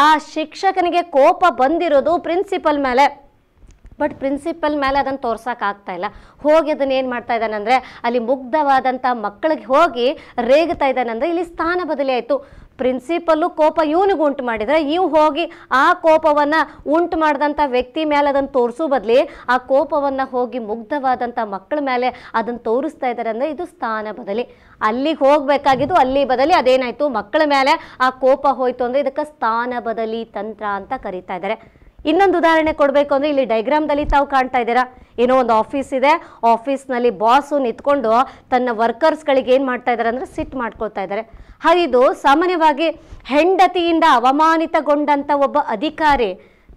Speaker 1: ಆ ಶಿಕ್ಷಕನಿಗೆ ಕೋಪ ಬಂದಿರೋದು ಪ್ರಿನ್ಸಿಪಲ್ ಮೇಲೆ ಬಟ್ ಪ್ರಿನ್ಸಿಪಲ್ ಮೇಲೆ ಅದನ್ನು ತೋರ್ಸೋಕ್ಕಾಗ್ತಾ ಇಲ್ಲ ಹೋಗಿ ಅದನ್ನು ಏನು ಮಾಡ್ತಾ ಇದ್ದಾನೆ ಅಂದರೆ ಅಲ್ಲಿ ಮುಗ್ಧವಾದಂಥ ಮಕ್ಕಳಿಗೆ ಹೋಗಿ ರೇಗ್ತಾ ಇದ್ದಾನೆ ಅಂದರೆ ಇಲ್ಲಿ ಸ್ಥಾನ ಬದಲಿ ಆಯಿತು ಪ್ರಿನ್ಸಿಪಲ್ಲು ಕೋಪ ಇವನಿಗೆ ಉಂಟು ಮಾಡಿದರೆ ಇವು ಹೋಗಿ ಆ ಕೋಪವನ್ನು ಉಂಟು ಮಾಡಿದಂಥ ವ್ಯಕ್ತಿ ಮೇಲೆ ಅದನ್ನು ತೋರಿಸೋ ಬದಲಿ ಆ ಕೋಪವನ್ನು ಹೋಗಿ ಮುಗ್ಧವಾದಂಥ ಮಕ್ಕಳ ಮೇಲೆ ಅದನ್ನು ತೋರಿಸ್ತಾ ಇದ್ದಾರೆ ಅಂದರೆ ಇದು ಸ್ಥಾನ ಬದಲಿ ಅಲ್ಲಿಗೆ ಹೋಗಬೇಕಾಗಿದ್ದು ಅಲ್ಲಿ ಬದಲಿ ಅದೇನಾಯಿತು ಮಕ್ಕಳ ಮೇಲೆ ಆ ಕೋಪ ಹೋಯಿತು ಅಂದರೆ ಇದಕ್ಕೆ ಸ್ಥಾನ ಬದಲಿ ತಂತ್ರ ಅಂತ ಕರೀತಾ ಇದ್ದಾರೆ ಇನ್ನೊಂದು ಉದಾಹರಣೆ ಕೊಡಬೇಕು ಅಂದರೆ ಇಲ್ಲಿ ಡೈಗ್ರಾಮ್ದಲ್ಲಿ ತಾವು ಕಾಣ್ತಾ ಇದ್ದೀರಾ ಏನೋ ಒಂದು ಆಫೀಸ್ ಇದೆ ಆಫೀಸ್ನಲ್ಲಿ ಬಾಸು ನಿಂತ್ಕೊಂಡು ತನ್ನ ವರ್ಕರ್ಸ್ಗಳಿಗೆ ಏನು ಮಾಡ್ತಾ ಇದ್ದಾರೆ ಅಂದ್ರೆ ಸಿಟ್ ಮಾಡ್ಕೊಳ್ತಾ ಇದ್ದಾರೆ ಹಾಗೆ ಸಾಮಾನ್ಯವಾಗಿ ಹೆಂಡತಿಯಿಂದ ಅವಮಾನಿತಗೊಂಡಂಥ ಒಬ್ಬ ಅಧಿಕಾರಿ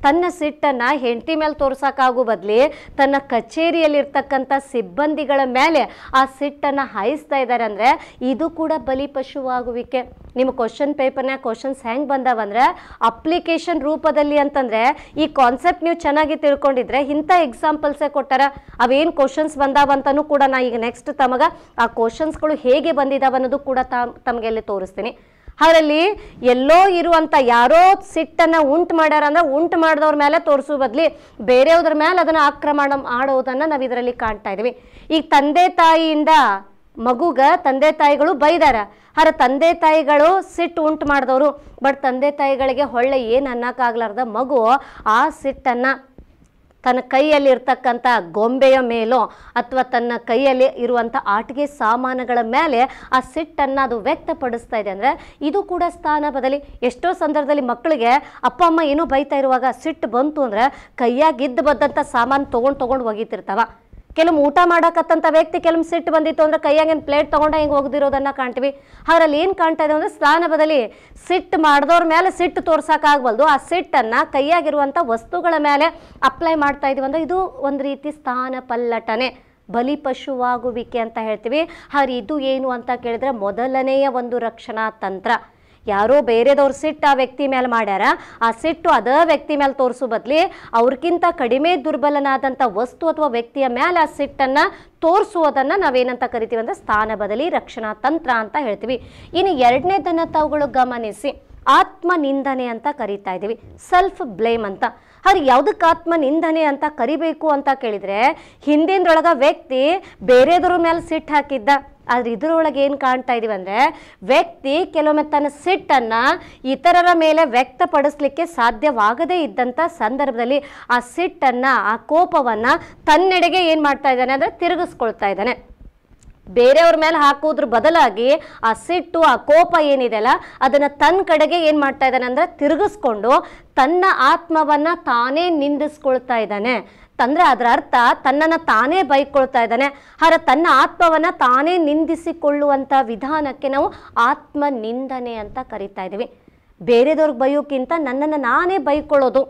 Speaker 1: ತನ್ನ ಸಿಟ್ಟನ್ನು ಹೆಂಡತಿ ಮೇಲೆ ತೋರ್ಸೋಕ್ಕಾಗೋ ಬದಲಿ ತನ್ನ ಕಚೇರಿಯಲ್ಲಿರ್ತಕ್ಕಂಥ ಸಿಬ್ಬಂದಿಗಳ ಮೇಲೆ ಆ ಸಿಟ್ಟನ್ನು ಹಾಯಿಸ್ತಾ ಇದ್ದಾರೆ ಅಂದರೆ ಇದು ಕೂಡ ಬಲಿಪಶುವಾಗುವಿಕೆ ನಿಮ್ಮ ಕ್ವಶನ್ ಪೇಪರ್ನಾಗ ಕ್ವಶನ್ಸ್ ಹೆಂಗೆ ಬಂದಾವಂದ್ರೆ ಅಪ್ಲಿಕೇಶನ್ ರೂಪದಲ್ಲಿ ಅಂತಂದರೆ ಈ ಕಾನ್ಸೆಪ್ಟ್ ನೀವು ಚೆನ್ನಾಗಿ ತಿಳ್ಕೊಂಡಿದ್ರೆ ಇಂಥ ಎಕ್ಸಾಂಪಲ್ಸೇ ಕೊಟ್ಟಾರ ಅವೇನು ಕ್ವಶನ್ಸ್ ಬಂದಾವಂತನೂ ಕೂಡ ನಾ ಈಗ ನೆಕ್ಸ್ಟ್ ತಮಗೆ ಆ ಕ್ವಶನ್ಸ್ಗಳು ಹೇಗೆ ಬಂದಿದ್ದಾವೆ ಅನ್ನೋದು ಕೂಡ ತಮಗೆ ಅಲ್ಲಿ ತೋರಿಸ್ತೀನಿ ಅದರಲ್ಲಿ ಎಲ್ಲೋ ಇರುವಂಥ ಯಾರೋ ಸಿಟ್ಟನ್ನು ಉಂಟು ಮಾಡ್ಯಾರ ಅಂದ್ರೆ ಉಂಟು ಮಾಡಿದವ್ರ ಮೇಲೆ ತೋರಿಸೋ ಬದಲಿ ಬೇರೆಯವ್ರ ಮೇಲೆ ಅದನ್ನು ಆಕ್ರಮಣ ಮಾಡೋದನ್ನು ನಾವು ಇದರಲ್ಲಿ ಕಾಣ್ತಾ ಇದ್ದೀವಿ ಈಗ ತಂದೆ ತಾಯಿಯಿಂದ ಮಗುಗ ತಂದೆ ತಾಯಿಗಳು ಬೈದಾರ ಆದ್ರೆ ತಂದೆ ತಾಯಿಗಳು ಸಿಟ್ಟು ಉಂಟು ಮಾಡಿದವರು ಬಟ್ ತಂದೆ ತಾಯಿಗಳಿಗೆ ಹೊಳ್ಳೆ ಏನು ಅನ್ನೋಕ್ಕಾಗ್ಲಾರ್ದ ಮಗು ಆ ಸಿಟ್ಟನ್ನು ತನ್ನ ಕೈಯಲ್ಲಿರ್ತಕ್ಕಂಥ ಗೊಂಬೆಯ ಮೇಲೋ ಅಥವಾ ತನ್ನ ಕೈಯಲ್ಲಿ ಇರುವಂಥ ಆಟಿಕೆ ಸಾಮಾನುಗಳ ಮೇಲೆ ಆ ಸಿಟ್ಟನ್ನು ಅದು ವ್ಯಕ್ತಪಡಿಸ್ತಾ ಇದೆ ಅಂದರೆ ಇದು ಕೂಡ ಸ್ಥಾನ ಬದಲಿ ಎಷ್ಟೋ ಸಂದರ್ಭದಲ್ಲಿ ಮಕ್ಕಳಿಗೆ ಅಪ್ಪ ಅಮ್ಮ ಏನೋ ಬೈತಾ ಇರುವಾಗ ಸಿಟ್ಟು ಬಂತು ಅಂದರೆ ಕೈಯಾಗಿದ್ದು ಬಂದಂಥ ಸಾಮಾನು ತೊಗೊಂಡು ತೊಗೊಂಡು ಒಗೀತಿರ್ತಾವ ಕೆಲವು ಊಟ ಮಾಡಕತ್ತಂತ ವ್ಯಕ್ತಿ ಕೆಲವು ಸಿಟ್ಟು ಬಂದಿತ್ತು ಅಂದ್ರೆ ಕೈಯಾಗ ಪ್ಲೇಟ್ ತೊಗೊಂಡು ಹಿಂಗೆ ಹೋಗ್ದಿರೋದನ್ನ ಕಾಣ್ತೀವಿ ಅದ್ರಲ್ಲಿ ಏನು ಕಾಣ್ತಾ ಇದೆ ಅಂದ್ರೆ ಸ್ನಾನ ಬದಲಿ ಸಿಟ್ಟು ಮಾಡಿದವ್ರ ಮೇಲೆ ಸಿಟ್ಟು ತೋರ್ಸೋಕ್ಕಾಗಬಲ್ದು ಆ ಸಿಟ್ಟನ್ನು ಕೈಯಾಗಿರುವಂಥ ವಸ್ತುಗಳ ಮೇಲೆ ಅಪ್ಲೈ ಮಾಡ್ತಾ ಇದೀವಿ ಅಂದರೆ ಇದು ಒಂದು ರೀತಿ ಸ್ಥಾನ ಪಲ್ಲಟನೆ ಬಲಿಪಶುವಾಗುವಿಕೆ ಅಂತ ಹೇಳ್ತೀವಿ ಹಾಗೆ ಇದು ಏನು ಅಂತ ಕೇಳಿದ್ರೆ ಮೊದಲನೆಯ ಒಂದು ರಕ್ಷಣಾ ತಂತ್ರ ಯಾರೋ ಬೇರೆದವ್ರು ಸಿಟ್ಟು ಆ ವ್ಯಕ್ತಿ ಮೇಲೆ ಮಾಡ್ಯಾರ ಆ ಸಿಟ್ಟು ಅದ ವ್ಯಕ್ತಿ ಮೇಲೆ ತೋರಿಸೋ ಬದಲಿ ಅವ್ರಿಗಿಂತ ಕಡಿಮೆ ದುರ್ಬಲನಾದಂಥ ವಸ್ತು ಅಥವಾ ವ್ಯಕ್ತಿಯ ಮೇಲೆ ಆ ಸಿಟ್ಟನ್ನು ತೋರಿಸುವುದನ್ನು ನಾವೇನಂತ ಕರಿತೀವಿ ಅಂದರೆ ಸ್ಥಾನ ಬದಲಿ ರಕ್ಷಣಾ ತಂತ್ರ ಅಂತ ಹೇಳ್ತೀವಿ ಇನ್ನು ಎರಡನೇದನ್ನು ತಾವುಗಳು ಗಮನಿಸಿ ಆತ್ಮ ನಿಂದನೆ ಅಂತ ಕರಿತಾ ಇದ್ದೀವಿ ಸೆಲ್ಫ್ ಬ್ಲೇಮ್ ಅಂತ ಹಾಗೆ ಯಾವುದಕ್ಕೆ ಆತ್ಮ ನಿಂದನೆ ಅಂತ ಕರಿಬೇಕು ಅಂತ ಕೇಳಿದರೆ ಹಿಂದಿನೊಳಗ ವ್ಯಕ್ತಿ ಬೇರೆದವ್ರ ಮೇಲೆ ಸಿಟ್ಟು ಹಾಕಿದ್ದ ಆದರೆ ಇದರೊಳಗೆ ಏನು ಕಾಣ್ತಾ ಇದೀವಿ ಅಂದರೆ ವ್ಯಕ್ತಿ ಕೆಲವೊಮ್ಮೆ ತನ್ನ ಸಿಟ್ಟನ್ನು ಇತರರ ಮೇಲೆ ವ್ಯಕ್ತಪಡಿಸ್ಲಿಕ್ಕೆ ಸಾಧ್ಯವಾಗದೇ ಇದ್ದಂಥ ಸಂದರ್ಭದಲ್ಲಿ ಆ ಸಿಟ್ಟನ್ನು ಆ ಕೋಪವನ್ನು ತನ್ನೆಡೆಗೆ ಏನು ಮಾಡ್ತಾ ಇದ್ದಾನೆ ಅಂದರೆ ತಿರುಗಿಸ್ಕೊಳ್ತಾ ಇದ್ದಾನೆ ಬೇರೆಯವ್ರ ಮೇಲೆ ಹಾಕೋದ್ರ ಬದಲಾಗಿ ಆ ಸಿಟ್ಟು ಆ ಕೋಪ ಏನಿದೆಯಲ್ಲ ಅದನ್ನು ತನ್ನ ಕಡೆಗೆ ಏನು ಮಾಡ್ತಾ ಇದ್ದಾನೆ ಅಂದರೆ ತಿರುಗಿಸ್ಕೊಂಡು ತನ್ನ ಆತ್ಮವನ್ನು ತಾನೇ ನಿಂದಿಸ್ಕೊಳ್ತಾ ಇದ್ದಾನೆ ತಂದ್ರೆ ಅದರ ಅರ್ಥ ತನ್ನನ್ನು ತಾನೇ ಬೈಕೊಳ್ತಾ ಇದ್ದಾನೆ ಹರ ತನ್ನ ಆತ್ಮವನ್ನು ತಾನೇ ನಿಂದಿಸಿಕೊಳ್ಳುವಂಥ ವಿಧಾನಕ್ಕೆ ನಾವು ಆತ್ಮ ನಿಂದನೆ ಅಂತ ಕರಿತಾ ಇದ್ದೀವಿ ಬೇರೆದವ್ರಿಗೆ ಬೈಯೋಕ್ಕಿಂತ ನನ್ನನ್ನು ನಾನೇ ಬೈಕೊಳ್ಳೋದು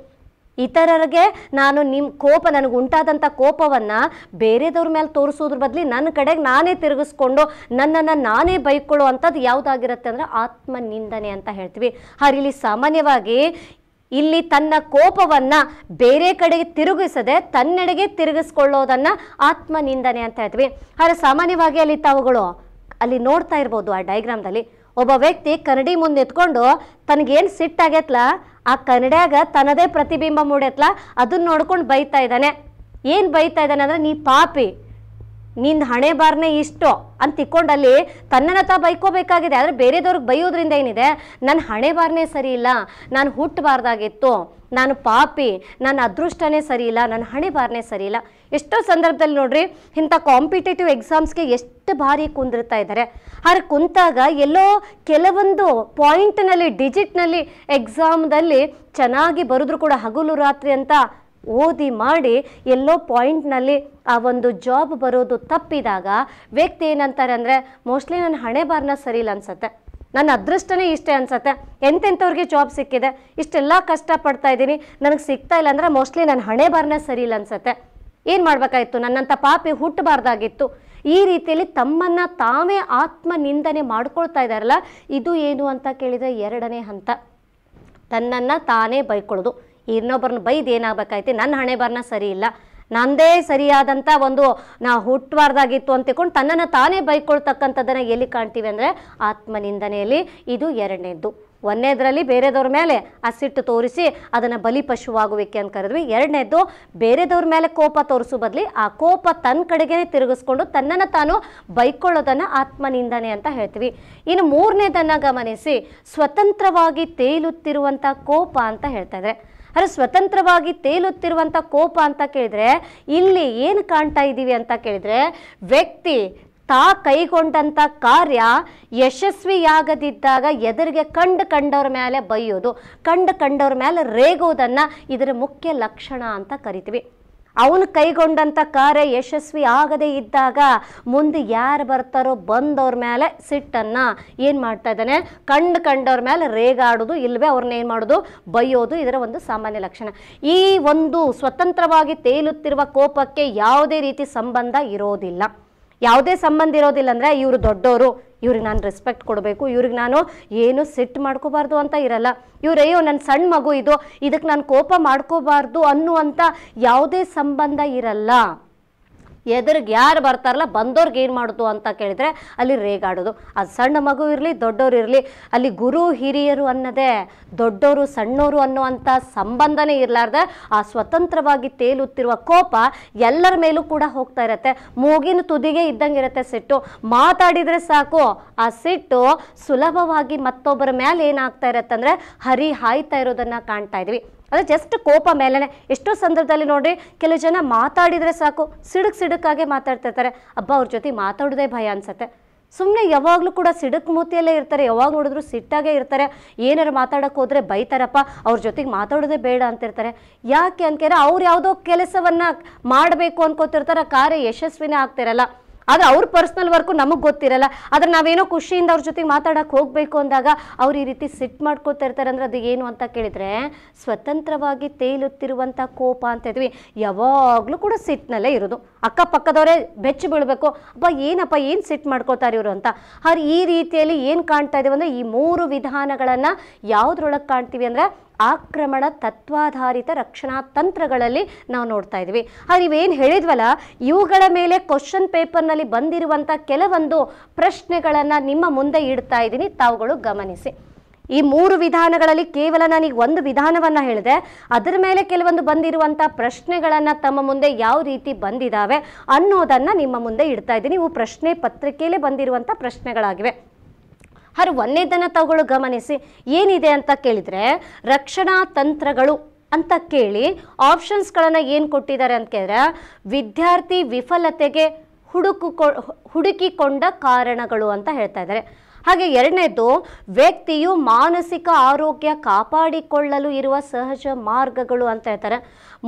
Speaker 1: ಇತರರಿಗೆ ನಾನು ನಿಮ್ಮ ಕೋಪ ನನಗೆ ಉಂಟಾದಂಥ ಕೋಪವನ್ನು ಬೇರೆದವ್ರ ಮೇಲೆ ತೋರಿಸೋದ್ರ ಬದಲಿ ನನ್ನ ಕಡೆಗೆ ನಾನೇ ತಿರುಗಿಸ್ಕೊಂಡು ನನ್ನನ್ನು ನಾನೇ ಬೈಕೊಳ್ಳೋ ಅಂಥದ್ದು ಯಾವುದಾಗಿರುತ್ತೆ ಅಂದರೆ ಆತ್ಮ ನಿಂದನೆ ಅಂತ ಹೇಳ್ತೀವಿ ಹಾಗೆ ಇಲ್ಲಿ ಸಾಮಾನ್ಯವಾಗಿ ಇಲ್ಲಿ ತನ್ನ ಕೋಪವನ್ನ ಬೇರೆ ಕಡೆಗೆ ತಿರುಗಿಸದೆ ತನ್ನೆಡೆಗೆ ತಿರುಗಿಸ್ಕೊಳ್ಳೋದನ್ನ ನಿಂದನೆ ಅಂತ ಹೇಳ್ತೀವಿ ಆದರೆ ಸಾಮಾನ್ಯವಾಗಿ ಅಲ್ಲಿ ತಾವುಗಳು ಅಲ್ಲಿ ನೋಡ್ತಾ ಇರ್ಬೋದು ಆ ಡೈಗ್ರಾಮ್ದಲ್ಲಿ ಒಬ್ಬ ವ್ಯಕ್ತಿ ಕನ್ನಡಿ ಮುಂದೆ ತನಗೇನ್ ತನಗೇನು ಸಿಟ್ಟಾಗೈತ್ಲ ಆ ಕನ್ನಡಿಯಾಗ ತನ್ನದೇ ಪ್ರತಿಬಿಂಬ ಮೂಡೈತ್ಲ ಅದನ್ನ ನೋಡ್ಕೊಂಡು ಬೈತಾ ಇದ್ದಾನೆ ಏನು ಬೈತಾ ಇದ್ದಾನೆ ಅಂದರೆ ನೀ ಪಾಪಿ ನಿಂದ ಹಣೆ ಬಾರ್ನೆ ಇಷ್ಟು ಅಂತ ತಿಕ್ಕೊಂಡು ಅಲ್ಲಿ ತನ್ನನ್ನ ಬೈಕೋಬೇಕಾಗಿದೆ ಆದರೆ ಬೇರೆದವ್ರಿಗೆ ಬೈಯೋದ್ರಿಂದ ಏನಿದೆ ನನ್ನ ಹಣೆ ಬಾರ್ನೆ ಸರಿ ಇಲ್ಲ ನಾನು ಹುಟ್ಟಬಾರ್ದಾಗಿತ್ತು ನಾನು ಪಾಪಿ ನನ್ನ ಅದೃಷ್ಟನೇ ಸರಿ ಇಲ್ಲ ನನ್ನ ಹಣೆ ಬಾರ್ನೆ ಸರಿ ಇಲ್ಲ ಎಷ್ಟೋ ಸಂದರ್ಭದಲ್ಲಿ ನೋಡ್ರಿ ಇಂಥ ಕಾಂಪಿಟೇಟಿವ್ ಎಕ್ಸಾಮ್ಸ್ಗೆ ಎಷ್ಟು ಬಾರಿ ಕುಂದಿರ್ತಾ ಇದ್ದಾರೆ ಆದ್ರೆ ಕುಂತಾಗ ಎಲ್ಲೋ ಕೆಲವೊಂದು ಪಾಯಿಂಟ್ನಲ್ಲಿ ಡಿಜಿಟ್ನಲ್ಲಿ ಎಕ್ಸಾಮ್ದಲ್ಲಿ ಚೆನ್ನಾಗಿ ಬರೆದ್ರು ಕೂಡ ಹಗಲು ರಾತ್ರಿ ಅಂತ ಓದಿ ಮಾಡಿ ಎಲ್ಲೋ ಪಾಯಿಂಟ್ನಲ್ಲಿ ಆ ಒಂದು ಜಾಬ್ ಬರೋದು ತಪ್ಪಿದಾಗ ವ್ಯಕ್ತಿ ಏನಂತಾರೆ ಅಂದರೆ ಮೋಸ್ಟ್ಲಿ ನನ್ನ ಹಣೆ ಬಾರ್ನ ಸರಿ ಇಲ್ಲ ಅನ್ಸತ್ತೆ ನನ್ನ ಅದೃಷ್ಟನೇ ಇಷ್ಟೇ ಅನ್ಸತ್ತೆ ಎಂತೆಂಥವ್ರಿಗೆ ಜಾಬ್ ಸಿಕ್ಕಿದೆ ಇಷ್ಟೆಲ್ಲ ಕಷ್ಟಪಡ್ತಾ ಇದ್ದೀನಿ ನನಗೆ ಸಿಗ್ತಾ ಇಲ್ಲ ಅಂದರೆ ಮೋಸ್ಟ್ಲಿ ನನ್ನ ಹಣೆ ಬಾರ್ನ ಸರಿ ಇಲ್ಲ ಅನ್ಸತ್ತೆ ಏನು ಮಾಡಬೇಕಾಗಿತ್ತು ನನ್ನಂಥ ಪಾಪಿ ಹುಟ್ಟಬಾರ್ದಾಗಿತ್ತು ಈ ರೀತಿಯಲ್ಲಿ ತಮ್ಮನ್ನು ತಾವೇ ಆತ್ಮ ನಿಂದನೆ ಮಾಡ್ಕೊಳ್ತಾ ಇದ್ದಾರಲ್ಲ ಇದು ಏನು ಅಂತ ಕೇಳಿದರೆ ಎರಡನೇ ಹಂತ ತನ್ನನ್ನು ತಾನೇ ಬೈಕೊಳ್ಳೋದು ಇನ್ನೊಬ್ಬರನ್ನ ಬೈದು ಏನಾಗಬೇಕಾಯ್ತು ನನ್ನ ಹಣೆ ಬರ್ನ ಸರಿ ಇಲ್ಲ ನಂದೇ ಸರಿಯಾದಂಥ ಒಂದು ನಾ ಹುಟ್ಟಬಾರ್ದಾಗಿತ್ತು ಅಂತ ತನ್ನನ್ನು ತಾನೇ ಬೈಕೊಳ್ತಕ್ಕಂಥದ್ದನ್ನು ಎಲ್ಲಿ ಕಾಣ್ತೀವಿ ಅಂದರೆ ಆತ್ಮನಿಂದನೆಯಲ್ಲಿ ಇದು ಎರಡನೇದ್ದು ಒಂದನೇದರಲ್ಲಿ ಬೇರೆದವ್ರ ಮೇಲೆ ಹಸಿಟ್ಟು ತೋರಿಸಿ ಅದನ್ನು ಬಲಿಪಶುವಾಗುವಿಕೆ ಅಂತ ಕರೆದ್ವಿ ಎರಡನೇದ್ದು ಬೇರೆದವ್ರ ಮೇಲೆ ಕೋಪ ತೋರಿಸು ಬದಲಿ ಆ ಕೋಪ ತನ್ನ ಕಡೆಗೇ ತಿರುಗಿಸ್ಕೊಂಡು ತನ್ನನ್ನು ತಾನು ಬೈಕೊಳ್ಳೋದನ್ನು ಆತ್ಮನಿಂದನೆ ಅಂತ ಹೇಳ್ತೀವಿ ಇನ್ನು ಮೂರನೇದನ್ನು ಗಮನಿಸಿ ಸ್ವತಂತ್ರವಾಗಿ ತೇಲುತ್ತಿರುವಂಥ ಕೋಪ ಅಂತ ಹೇಳ್ತಾ ಇದ್ದಾರೆ ಸ್ವತಂತ್ರವಾಗಿ ತೇಲುತ್ತಿರುವಂತ ಕೋಪ ಅಂತ ಕೇಳಿದ್ರೆ ಇಲ್ಲಿ ಏನು ಕಾಣ್ತಾ ಇದ್ದೀವಿ ಅಂತ ಕೇಳಿದ್ರೆ ವ್ಯಕ್ತಿ ತಾ ಕೈಗೊಂಡಂತ ಕಾರ್ಯ ಯಶಸ್ವಿಯಾಗದಿದ್ದಾಗ ಎದುರಿಗೆ ಕಂಡು ಕಂಡವ್ರ ಮೇಲೆ ಬೈಯೋದು ಕಂಡು ಕಂಡವ್ರ ಮೇಲೆ ರೇಗೋದನ್ನ ಇದರ ಮುಖ್ಯ ಲಕ್ಷಣ ಅಂತ ಕರಿತೀವಿ ಅವನು ಕೈಗೊಂಡಂಥ ಕಾರ್ಯ ಯಶಸ್ವಿ ಆಗದೇ ಇದ್ದಾಗ ಮುಂದೆ ಯಾರು ಬರ್ತಾರೋ ಬಂದವ್ರ ಮೇಲೆ ಸಿಟ್ಟನ್ನು ಏನು ಮಾಡ್ತಾ ಇದ್ದಾನೆ ಕಂಡು ಕಂಡವ್ರ ಮೇಲೆ ರೇಗಾಡೋದು ಇಲ್ಲವೇ ಅವ್ರನ್ನ ಏನು ಮಾಡೋದು ಬೈಯೋದು ಇದರ ಒಂದು ಸಾಮಾನ್ಯ ಲಕ್ಷಣ ಈ ಒಂದು ಸ್ವತಂತ್ರವಾಗಿ ತೇಲುತ್ತಿರುವ ಕೋಪಕ್ಕೆ ಯಾವುದೇ ರೀತಿ ಸಂಬಂಧ ಇರೋದಿಲ್ಲ ಯಾವುದೇ ಸಂಬಂಧ ಇರೋದಿಲ್ಲ ಅಂದರೆ ಇವರು ದೊಡ್ಡವರು ಇವ್ರಿಗೆ ನಾನು ರೆಸ್ಪೆಕ್ಟ್ ಕೊಡಬೇಕು ಇವ್ರಿಗೆ ನಾನು ಏನು ಸೆಟ್ ಮಾಡ್ಕೋಬಾರ್ದು ಅಂತ ಇರಲ್ಲ ಅಯ್ಯೋ ನನ್ನ ಸಣ್ಣ ಮಗು ಇದು ಇದಕ್ಕೆ ನಾನು ಕೋಪ ಮಾಡ್ಕೋಬಾರ್ದು ಅನ್ನುವಂಥ ಯಾವುದೇ ಸಂಬಂಧ ಇರಲ್ಲ ಎದುರಿಗೆ ಯಾರು ಬರ್ತಾರಲ್ಲ ಬಂದವ್ರಿಗೆ ಏನು ಮಾಡೋದು ಅಂತ ಕೇಳಿದರೆ ಅಲ್ಲಿ ರೇಗಾಡೋದು ಅದು ಸಣ್ಣ ಮಗು ಇರಲಿ ದೊಡ್ಡವರು ಇರಲಿ ಅಲ್ಲಿ ಗುರು ಹಿರಿಯರು ಅನ್ನೋದೇ ದೊಡ್ಡವರು ಸಣ್ಣವರು ಅನ್ನುವಂಥ ಸಂಬಂಧನೇ ಇರಲಾರ್ದೆ ಆ ಸ್ವತಂತ್ರವಾಗಿ ತೇಲುತ್ತಿರುವ ಕೋಪ ಎಲ್ಲರ ಮೇಲೂ ಕೂಡ ಹೋಗ್ತಾ ಇರತ್ತೆ ಮೂಗಿನ ತುದಿಗೆ ಇದ್ದಂಗೆ ಇರುತ್ತೆ ಸಿಟ್ಟು ಮಾತಾಡಿದರೆ ಸಾಕು ಆ ಸಿಟ್ಟು ಸುಲಭವಾಗಿ ಮತ್ತೊಬ್ಬರ ಮೇಲೆ ಏನಾಗ್ತಾ ಇರತ್ತೆ ಅಂದರೆ ಹರಿ ಹಾಯ್ತಾ ಇರೋದನ್ನು ಕಾಣ್ತಾ ಇದ್ವಿ ಅಂದರೆ ಜಸ್ಟ್ ಕೋಪ ಮೇಲೇ ಎಷ್ಟೋ ಸಂದರ್ಭದಲ್ಲಿ ನೋಡ್ರಿ ಕೆಲವು ಜನ ಮಾತಾಡಿದರೆ ಸಾಕು ಸಿಡುಕ್ ಸಿಡುಕಾಗೆ ಮಾತಾಡ್ತಿರ್ತಾರೆ ಅಬ್ಬ ಅವ್ರ ಜೊತೆ ಮಾತಾಡೋದೇ ಭಯ ಅನ್ಸುತ್ತೆ ಸುಮ್ಮನೆ ಯಾವಾಗಲೂ ಕೂಡ ಸಿಡುಕ್ ಮೂತಿಯಲ್ಲೇ ಇರ್ತಾರೆ ಯಾವಾಗ ನೋಡಿದ್ರು ಸಿಟ್ಟಾಗೇ ಇರ್ತಾರೆ ಏನಾರು ಮಾತಾಡೋಕ್ಕೋದ್ರೆ ಹೋದರೆ ಬೈತಾರಪ್ಪ ಅವ್ರ ಜೊತೆಗೆ ಮಾತಾಡೋದೇ ಬೇಡ ಅಂತಿರ್ತಾರೆ ಯಾಕೆ ಅಂತ ಅವ್ರು ಯಾವುದೋ ಕೆಲಸವನ್ನು ಮಾಡಬೇಕು ಅನ್ಕೋತಿರ್ತಾರೆ ಕಾರ್ಯ ಯಶಸ್ವಿನೇ ಆಗ್ತಿರಲ್ಲ ಆದ್ರೆ ಅವ್ರ ಪರ್ಸನಲ್ ವರ್ಕು ನಮಗೆ ಗೊತ್ತಿರಲ್ಲ ಆದ್ರೆ ನಾವೇನೋ ಖುಷಿಯಿಂದ ಅವ್ರ ಜೊತೆ ಮಾತಾಡಕ್ಕೆ ಹೋಗಬೇಕು ಅಂದಾಗ ಅವ್ರು ಈ ರೀತಿ ಸಿಟ್ ಮಾಡ್ಕೋತಾ ಇರ್ತಾರೆ ಅಂದ್ರೆ ಅದು ಏನು ಅಂತ ಕೇಳಿದ್ರೆ ಸ್ವತಂತ್ರವಾಗಿ ತೇಲುತ್ತಿರುವಂಥ ಕೋಪ ಅಂತ ಇದ್ವಿ ಯಾವಾಗಲೂ ಕೂಡ ಸಿಟ್ನಲ್ಲೇ ಇರೋದು ಅಕ್ಕಪಕ್ಕದವರೇ ಬೆಚ್ಚಿ ಬೀಳಬೇಕು ಅಪ್ಪ ಏನಪ್ಪ ಏನು ಸಿಟ್ ಮಾಡ್ಕೋತಾರೆ ಇವರು ಅಂತ ಆದ್ರೆ ಈ ರೀತಿಯಲ್ಲಿ ಏನು ಕಾಣ್ತಾ ಇದೀವಿ ಅಂದರೆ ಈ ಮೂರು ವಿಧಾನಗಳನ್ನು ಯಾವುದ್ರೊಳಗೆ ಕಾಣ್ತೀವಿ ಅಂದರೆ ಆಕ್ರಮಣ ತತ್ವಾಧಾರಿತ ರಕ್ಷಣಾ ತಂತ್ರಗಳಲ್ಲಿ ನಾವು ನೋಡ್ತಾ ಇದ್ದೀವಿ ಹಾಗೆ ಇವೇನು ಹೇಳಿದ್ವಲ್ಲ ಇವುಗಳ ಮೇಲೆ ಕ್ವಶನ್ ಪೇಪರ್ನಲ್ಲಿ ಬಂದಿರುವಂಥ ಕೆಲವೊಂದು ಪ್ರಶ್ನೆಗಳನ್ನು ನಿಮ್ಮ ಮುಂದೆ ಇಡ್ತಾ ಇದ್ದೀನಿ ತಾವುಗಳು ಗಮನಿಸಿ ಈ ಮೂರು ವಿಧಾನಗಳಲ್ಲಿ ಕೇವಲ ನನಗೆ ಒಂದು ವಿಧಾನವನ್ನು ಹೇಳಿದೆ ಅದರ ಮೇಲೆ ಕೆಲವೊಂದು ಬಂದಿರುವಂಥ ಪ್ರಶ್ನೆಗಳನ್ನು ತಮ್ಮ ಮುಂದೆ ಯಾವ ರೀತಿ ಬಂದಿದ್ದಾವೆ ಅನ್ನೋದನ್ನು ನಿಮ್ಮ ಮುಂದೆ ಇಡ್ತಾ ಇದ್ದೀನಿ ಇವು ಪ್ರಶ್ನೆ ಪತ್ರಿಕೆಯಲ್ಲೇ ಬಂದಿರುವಂಥ ಪ್ರಶ್ನೆಗಳಾಗಿವೆ ಹರ್ ಒಂದನೇದನ್ನು ತಗೊಳ್ಳೋ ಗಮನಿಸಿ ಏನಿದೆ ಅಂತ ಕೇಳಿದರೆ ರಕ್ಷಣಾ ತಂತ್ರಗಳು ಅಂತ ಕೇಳಿ ಆಪ್ಷನ್ಸ್ಗಳನ್ನು ಏನು ಕೊಟ್ಟಿದ್ದಾರೆ ಅಂತ ಕೇಳಿದ್ರೆ ವಿದ್ಯಾರ್ಥಿ ವಿಫಲತೆಗೆ ಹುಡುಕು ಹುಡುಕಿಕೊಂಡ ಕಾರಣಗಳು ಅಂತ ಹೇಳ್ತಾ ಇದ್ದಾರೆ ಹಾಗೆ ಎರಡನೇದು ವ್ಯಕ್ತಿಯು ಮಾನಸಿಕ ಆರೋಗ್ಯ ಕಾಪಾಡಿಕೊಳ್ಳಲು ಇರುವ ಸಹಜ ಮಾರ್ಗಗಳು ಅಂತ ಹೇಳ್ತಾರೆ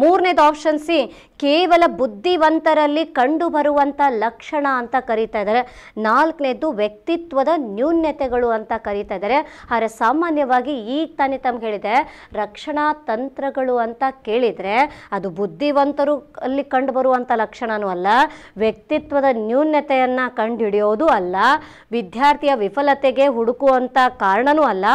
Speaker 1: ಮೂರನೇದು ಆಪ್ಷನ್ ಸಿ ಕೇವಲ ಬುದ್ಧಿವಂತರಲ್ಲಿ ಕಂಡುಬರುವಂಥ ಲಕ್ಷಣ ಅಂತ ಕರೀತಾ ಇದ್ದಾರೆ ನಾಲ್ಕನೇದು ವ್ಯಕ್ತಿತ್ವದ ನ್ಯೂನ್ಯತೆಗಳು ಅಂತ ಕರೀತಾ ಇದ್ದಾರೆ ಆದರೆ ಸಾಮಾನ್ಯವಾಗಿ ಈಗ ತಾನೇ ತಮ್ಗೆ ಹೇಳಿದೆ ರಕ್ಷಣಾ ತಂತ್ರಗಳು ಅಂತ ಕೇಳಿದರೆ ಅದು ಬುದ್ಧಿವಂತರು ಅಲ್ಲಿ ಕಂಡುಬರುವಂಥ ಲಕ್ಷಣವೂ ಅಲ್ಲ ವ್ಯಕ್ತಿತ್ವದ ನ್ಯೂನ್ಯತೆಯನ್ನು ಕಂಡುಹಿಡಿಯೋದು ಅಲ್ಲ ವಿದ್ಯಾರ್ಥಿಯ ವಿಫಲತೆಗೆ ಹುಡುಕುವಂಥ ಕಾರಣವೂ ಅಲ್ಲ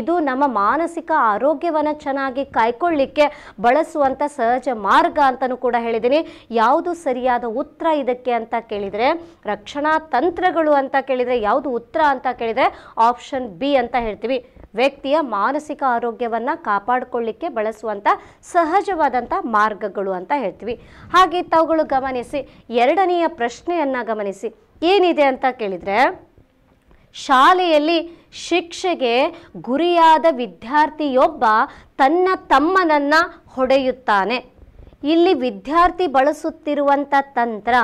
Speaker 1: ಇದು ನಮ್ಮ ಮಾನಸಿಕ ಆರೋಗ್ಯವನ್ನು ಚೆನ್ನಾಗಿ ಕಾಯ್ಕೊಳ್ಳಿಕ್ಕೆ ಬಳಸುವಂಥ ಸಹಜ ಮಾರ್ಗ ಅಂತಲೂ ಕೂಡ ಹೇಳಿದ್ದೀನಿ ಯಾವುದು ಸರಿಯಾದ ಉತ್ತರ ಇದಕ್ಕೆ ಅಂತ ಕೇಳಿದರೆ ರಕ್ಷಣಾ ತಂತ್ರಗಳು ಅಂತ ಕೇಳಿದರೆ ಯಾವುದು ಉತ್ತರ ಅಂತ ಕೇಳಿದರೆ ಆಪ್ಷನ್ ಬಿ ಅಂತ ಹೇಳ್ತೀವಿ ವ್ಯಕ್ತಿಯ ಮಾನಸಿಕ ಆರೋಗ್ಯವನ್ನು ಕಾಪಾಡಿಕೊಳ್ಳಿಕ್ಕೆ ಬಳಸುವಂಥ ಸಹಜವಾದಂಥ ಮಾರ್ಗಗಳು ಅಂತ ಹೇಳ್ತೀವಿ ಹಾಗೆ ತಾವುಗಳು ಗಮನಿಸಿ ಎರಡನೆಯ ಪ್ರಶ್ನೆಯನ್ನು ಗಮನಿಸಿ ಏನಿದೆ ಅಂತ ಕೇಳಿದರೆ ಶಾಲೆಯಲ್ಲಿ ಶಿಕ್ಷೆಗೆ ಗುರಿಯಾದ ವಿದ್ಯಾರ್ಥಿಯೊಬ್ಬ ತನ್ನ ತಮ್ಮನನ್ನ ಹೊಡೆಯುತ್ತಾನೆ ಇಲ್ಲಿ ವಿದ್ಯಾರ್ಥಿ ಬಳಸುತ್ತಿರುವಂತ ತಂತ್ರ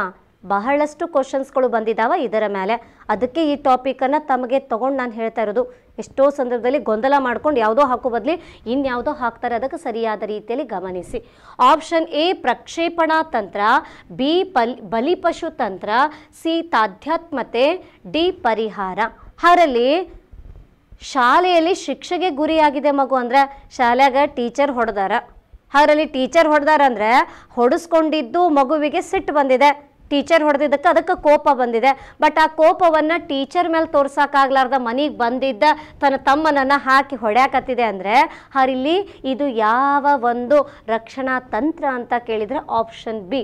Speaker 1: ಬಹಳಷ್ಟು ಕ್ವಶನ್ಸ್ಗಳು ಬಂದಿದಾವ ಇದರ ಮೇಲೆ ಅದಕ್ಕೆ ಈ ಟಾಪಿಕನ್ನು ತಮಗೆ ತೊಗೊಂಡು ನಾನು ಹೇಳ್ತಾ ಇರೋದು ಎಷ್ಟೋ ಸಂದರ್ಭದಲ್ಲಿ ಗೊಂದಲ ಮಾಡ್ಕೊಂಡು ಯಾವುದೋ ಹಾಕೋ ಬದಲಿ ಇನ್ಯಾವುದೋ ಹಾಕ್ತಾರೆ ಅದಕ್ಕೆ ಸರಿಯಾದ ರೀತಿಯಲ್ಲಿ ಗಮನಿಸಿ ಆಪ್ಷನ್ ಎ ಪ್ರಕ್ಷೇಪಣಾ ತಂತ್ರ ಬಿ ಪಲ್ ಬಲಿಪಶು ತಂತ್ರ ಸಿ ತಾಧ್ಯಾತ್ಮತೆ ಡಿ ಪರಿಹಾರ ಅದರಲ್ಲಿ ಶಾಲೆಯಲ್ಲಿ ಶಿಕ್ಷೆಗೆ ಗುರಿಯಾಗಿದೆ ಮಗು ಅಂದರೆ ಶಾಲೆಯಾಗ ಟೀಚರ್ ಹೊಡೆದಾರ ಅದರಲ್ಲಿ ಟೀಚರ್ ಹೊಡೆದಾರ ಅಂದರೆ ಹೊಡೆಸ್ಕೊಂಡಿದ್ದು ಮಗುವಿಗೆ ಸಿಟ್ಟು ಬಂದಿದೆ ಟೀಚರ್ ಹೊಡೆದಿದ್ದಕ್ಕೆ ಅದಕ್ಕೆ ಕೋಪ ಬಂದಿದೆ ಬಟ್ ಆ ಕೋಪವನ್ನು ಟೀಚರ್ ಮೇಲೆ ತೋರ್ಸೋಕ್ಕಾಗ್ಲಾರ್ದ ಮನೆಗೆ ಬಂದಿದ್ದ ತನ್ನ ತಮ್ಮನನ್ನು ಹಾಕಿ ಹೊಡ್ಯಾಕತ್ತಿದೆ ಅಂದರೆ ಹರಿಲಿ ಇದು ಯಾವ ಒಂದು ರಕ್ಷಣಾ ತಂತ್ರ ಅಂತ ಕೇಳಿದರೆ ಆಪ್ಷನ್ ಬಿ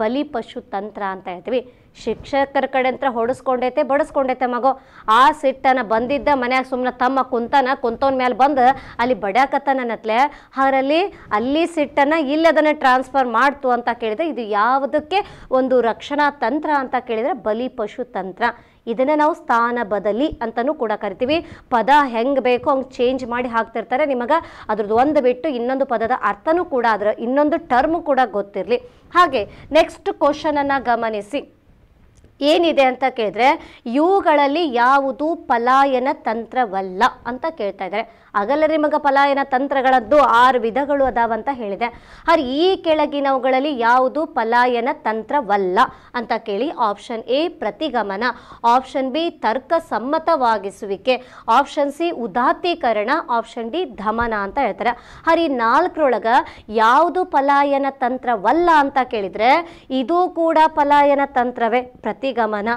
Speaker 1: ಬಲಿ ಪಶು ತಂತ್ರ ಅಂತ ಹೇಳ್ತೀವಿ ಶಿಕ್ಷಕರ ಕಡೆ ಅಂತ ಹೊಡಿಸ್ಕೊಂಡೈತೆ ಬಡಿಸ್ಕೊಂಡೈತೆ ಮಗು ಆ ಸಿಟ್ಟನ ಬಂದಿದ್ದ ಮನ್ಯಾಗ ಸುಮ್ಮನೆ ತಮ್ಮ ಕುಂತನ ಕುಂತವನ ಮೇಲೆ ಬಂದು ಅಲ್ಲಿ ಬಡ್ಯಾಕತ್ತನತ್ಲೆ ಅದರಲ್ಲಿ ಅಲ್ಲಿ ಸಿಟ್ಟನ್ನು ಇಲ್ಲಿ ಅದನ್ನು ಟ್ರಾನ್ಸ್ಫರ್ ಮಾಡ್ತು ಅಂತ ಕೇಳಿದೆ ಇದು ಯಾವುದಕ್ಕೆ ಒಂದು ರಕ್ಷಣಾ ತಂತ್ರ ಅಂತ ಕೇಳಿದರೆ ಬಲಿ ಪಶು ತಂತ್ರ ಇದನ್ನು ನಾವು ಸ್ಥಾನ ಬದಲಿ ಅಂತಲೂ ಕೂಡ ಕರಿತೀವಿ ಪದ ಹೆಂಗೆ ಬೇಕೋ ಹಂಗ್ ಚೇಂಜ್ ಮಾಡಿ ಹಾಕ್ತಿರ್ತಾರೆ ನಿಮಗೆ ಅದ್ರದ್ದು ಒಂದು ಬಿಟ್ಟು ಇನ್ನೊಂದು ಪದದ ಅರ್ಥನೂ ಕೂಡ ಅದರ ಇನ್ನೊಂದು ಟರ್ಮು ಕೂಡ ಗೊತ್ತಿರಲಿ ಹಾಗೆ ನೆಕ್ಸ್ಟ್ ಕ್ವಶನನ್ನು ಗಮನಿಸಿ ಏನಿದೆ ಅಂತ ಕೇಳಿದ್ರೆ ಇವುಗಳಲ್ಲಿ ಯಾವುದು ಪಲಾಯನ ತಂತ್ರವಲ್ಲ ಅಂತ ಕೇಳ್ತಾ ಇದ್ದಾರೆ ಅಗಲರಿ ಮಗ ಪಲಾಯನ ತಂತ್ರಗಳದ್ದು ಆರು ವಿಧಗಳು ಅದಾವಂತ ಹೇಳಿದೆ ಹರ್ ಈ ಕೆಳಗಿನವುಗಳಲ್ಲಿ ಯಾವುದು ಪಲಾಯನ ತಂತ್ರವಲ್ಲ ಅಂತ ಕೇಳಿ ಆಪ್ಷನ್ ಎ ಪ್ರತಿಗಮನ ಆಪ್ಷನ್ ಬಿ ತರ್ಕ ಸಮ್ಮತವಾಗಿಸುವಿಕೆ ಆಪ್ಷನ್ ಸಿ ಉದಾತ್ತೀಕರಣ ಆಪ್ಷನ್ ಡಿ ಧಮನ ಅಂತ ಹೇಳ್ತಾರೆ ಹರ್ ಈ ನಾಲ್ಕರೊಳಗ ಯಾವುದು ಪಲಾಯನ ತಂತ್ರವಲ್ಲ ಅಂತ ಕೇಳಿದರೆ ಇದು ಕೂಡ ಪಲಾಯನ ತಂತ್ರವೇ ಪ್ರತಿಗಮನ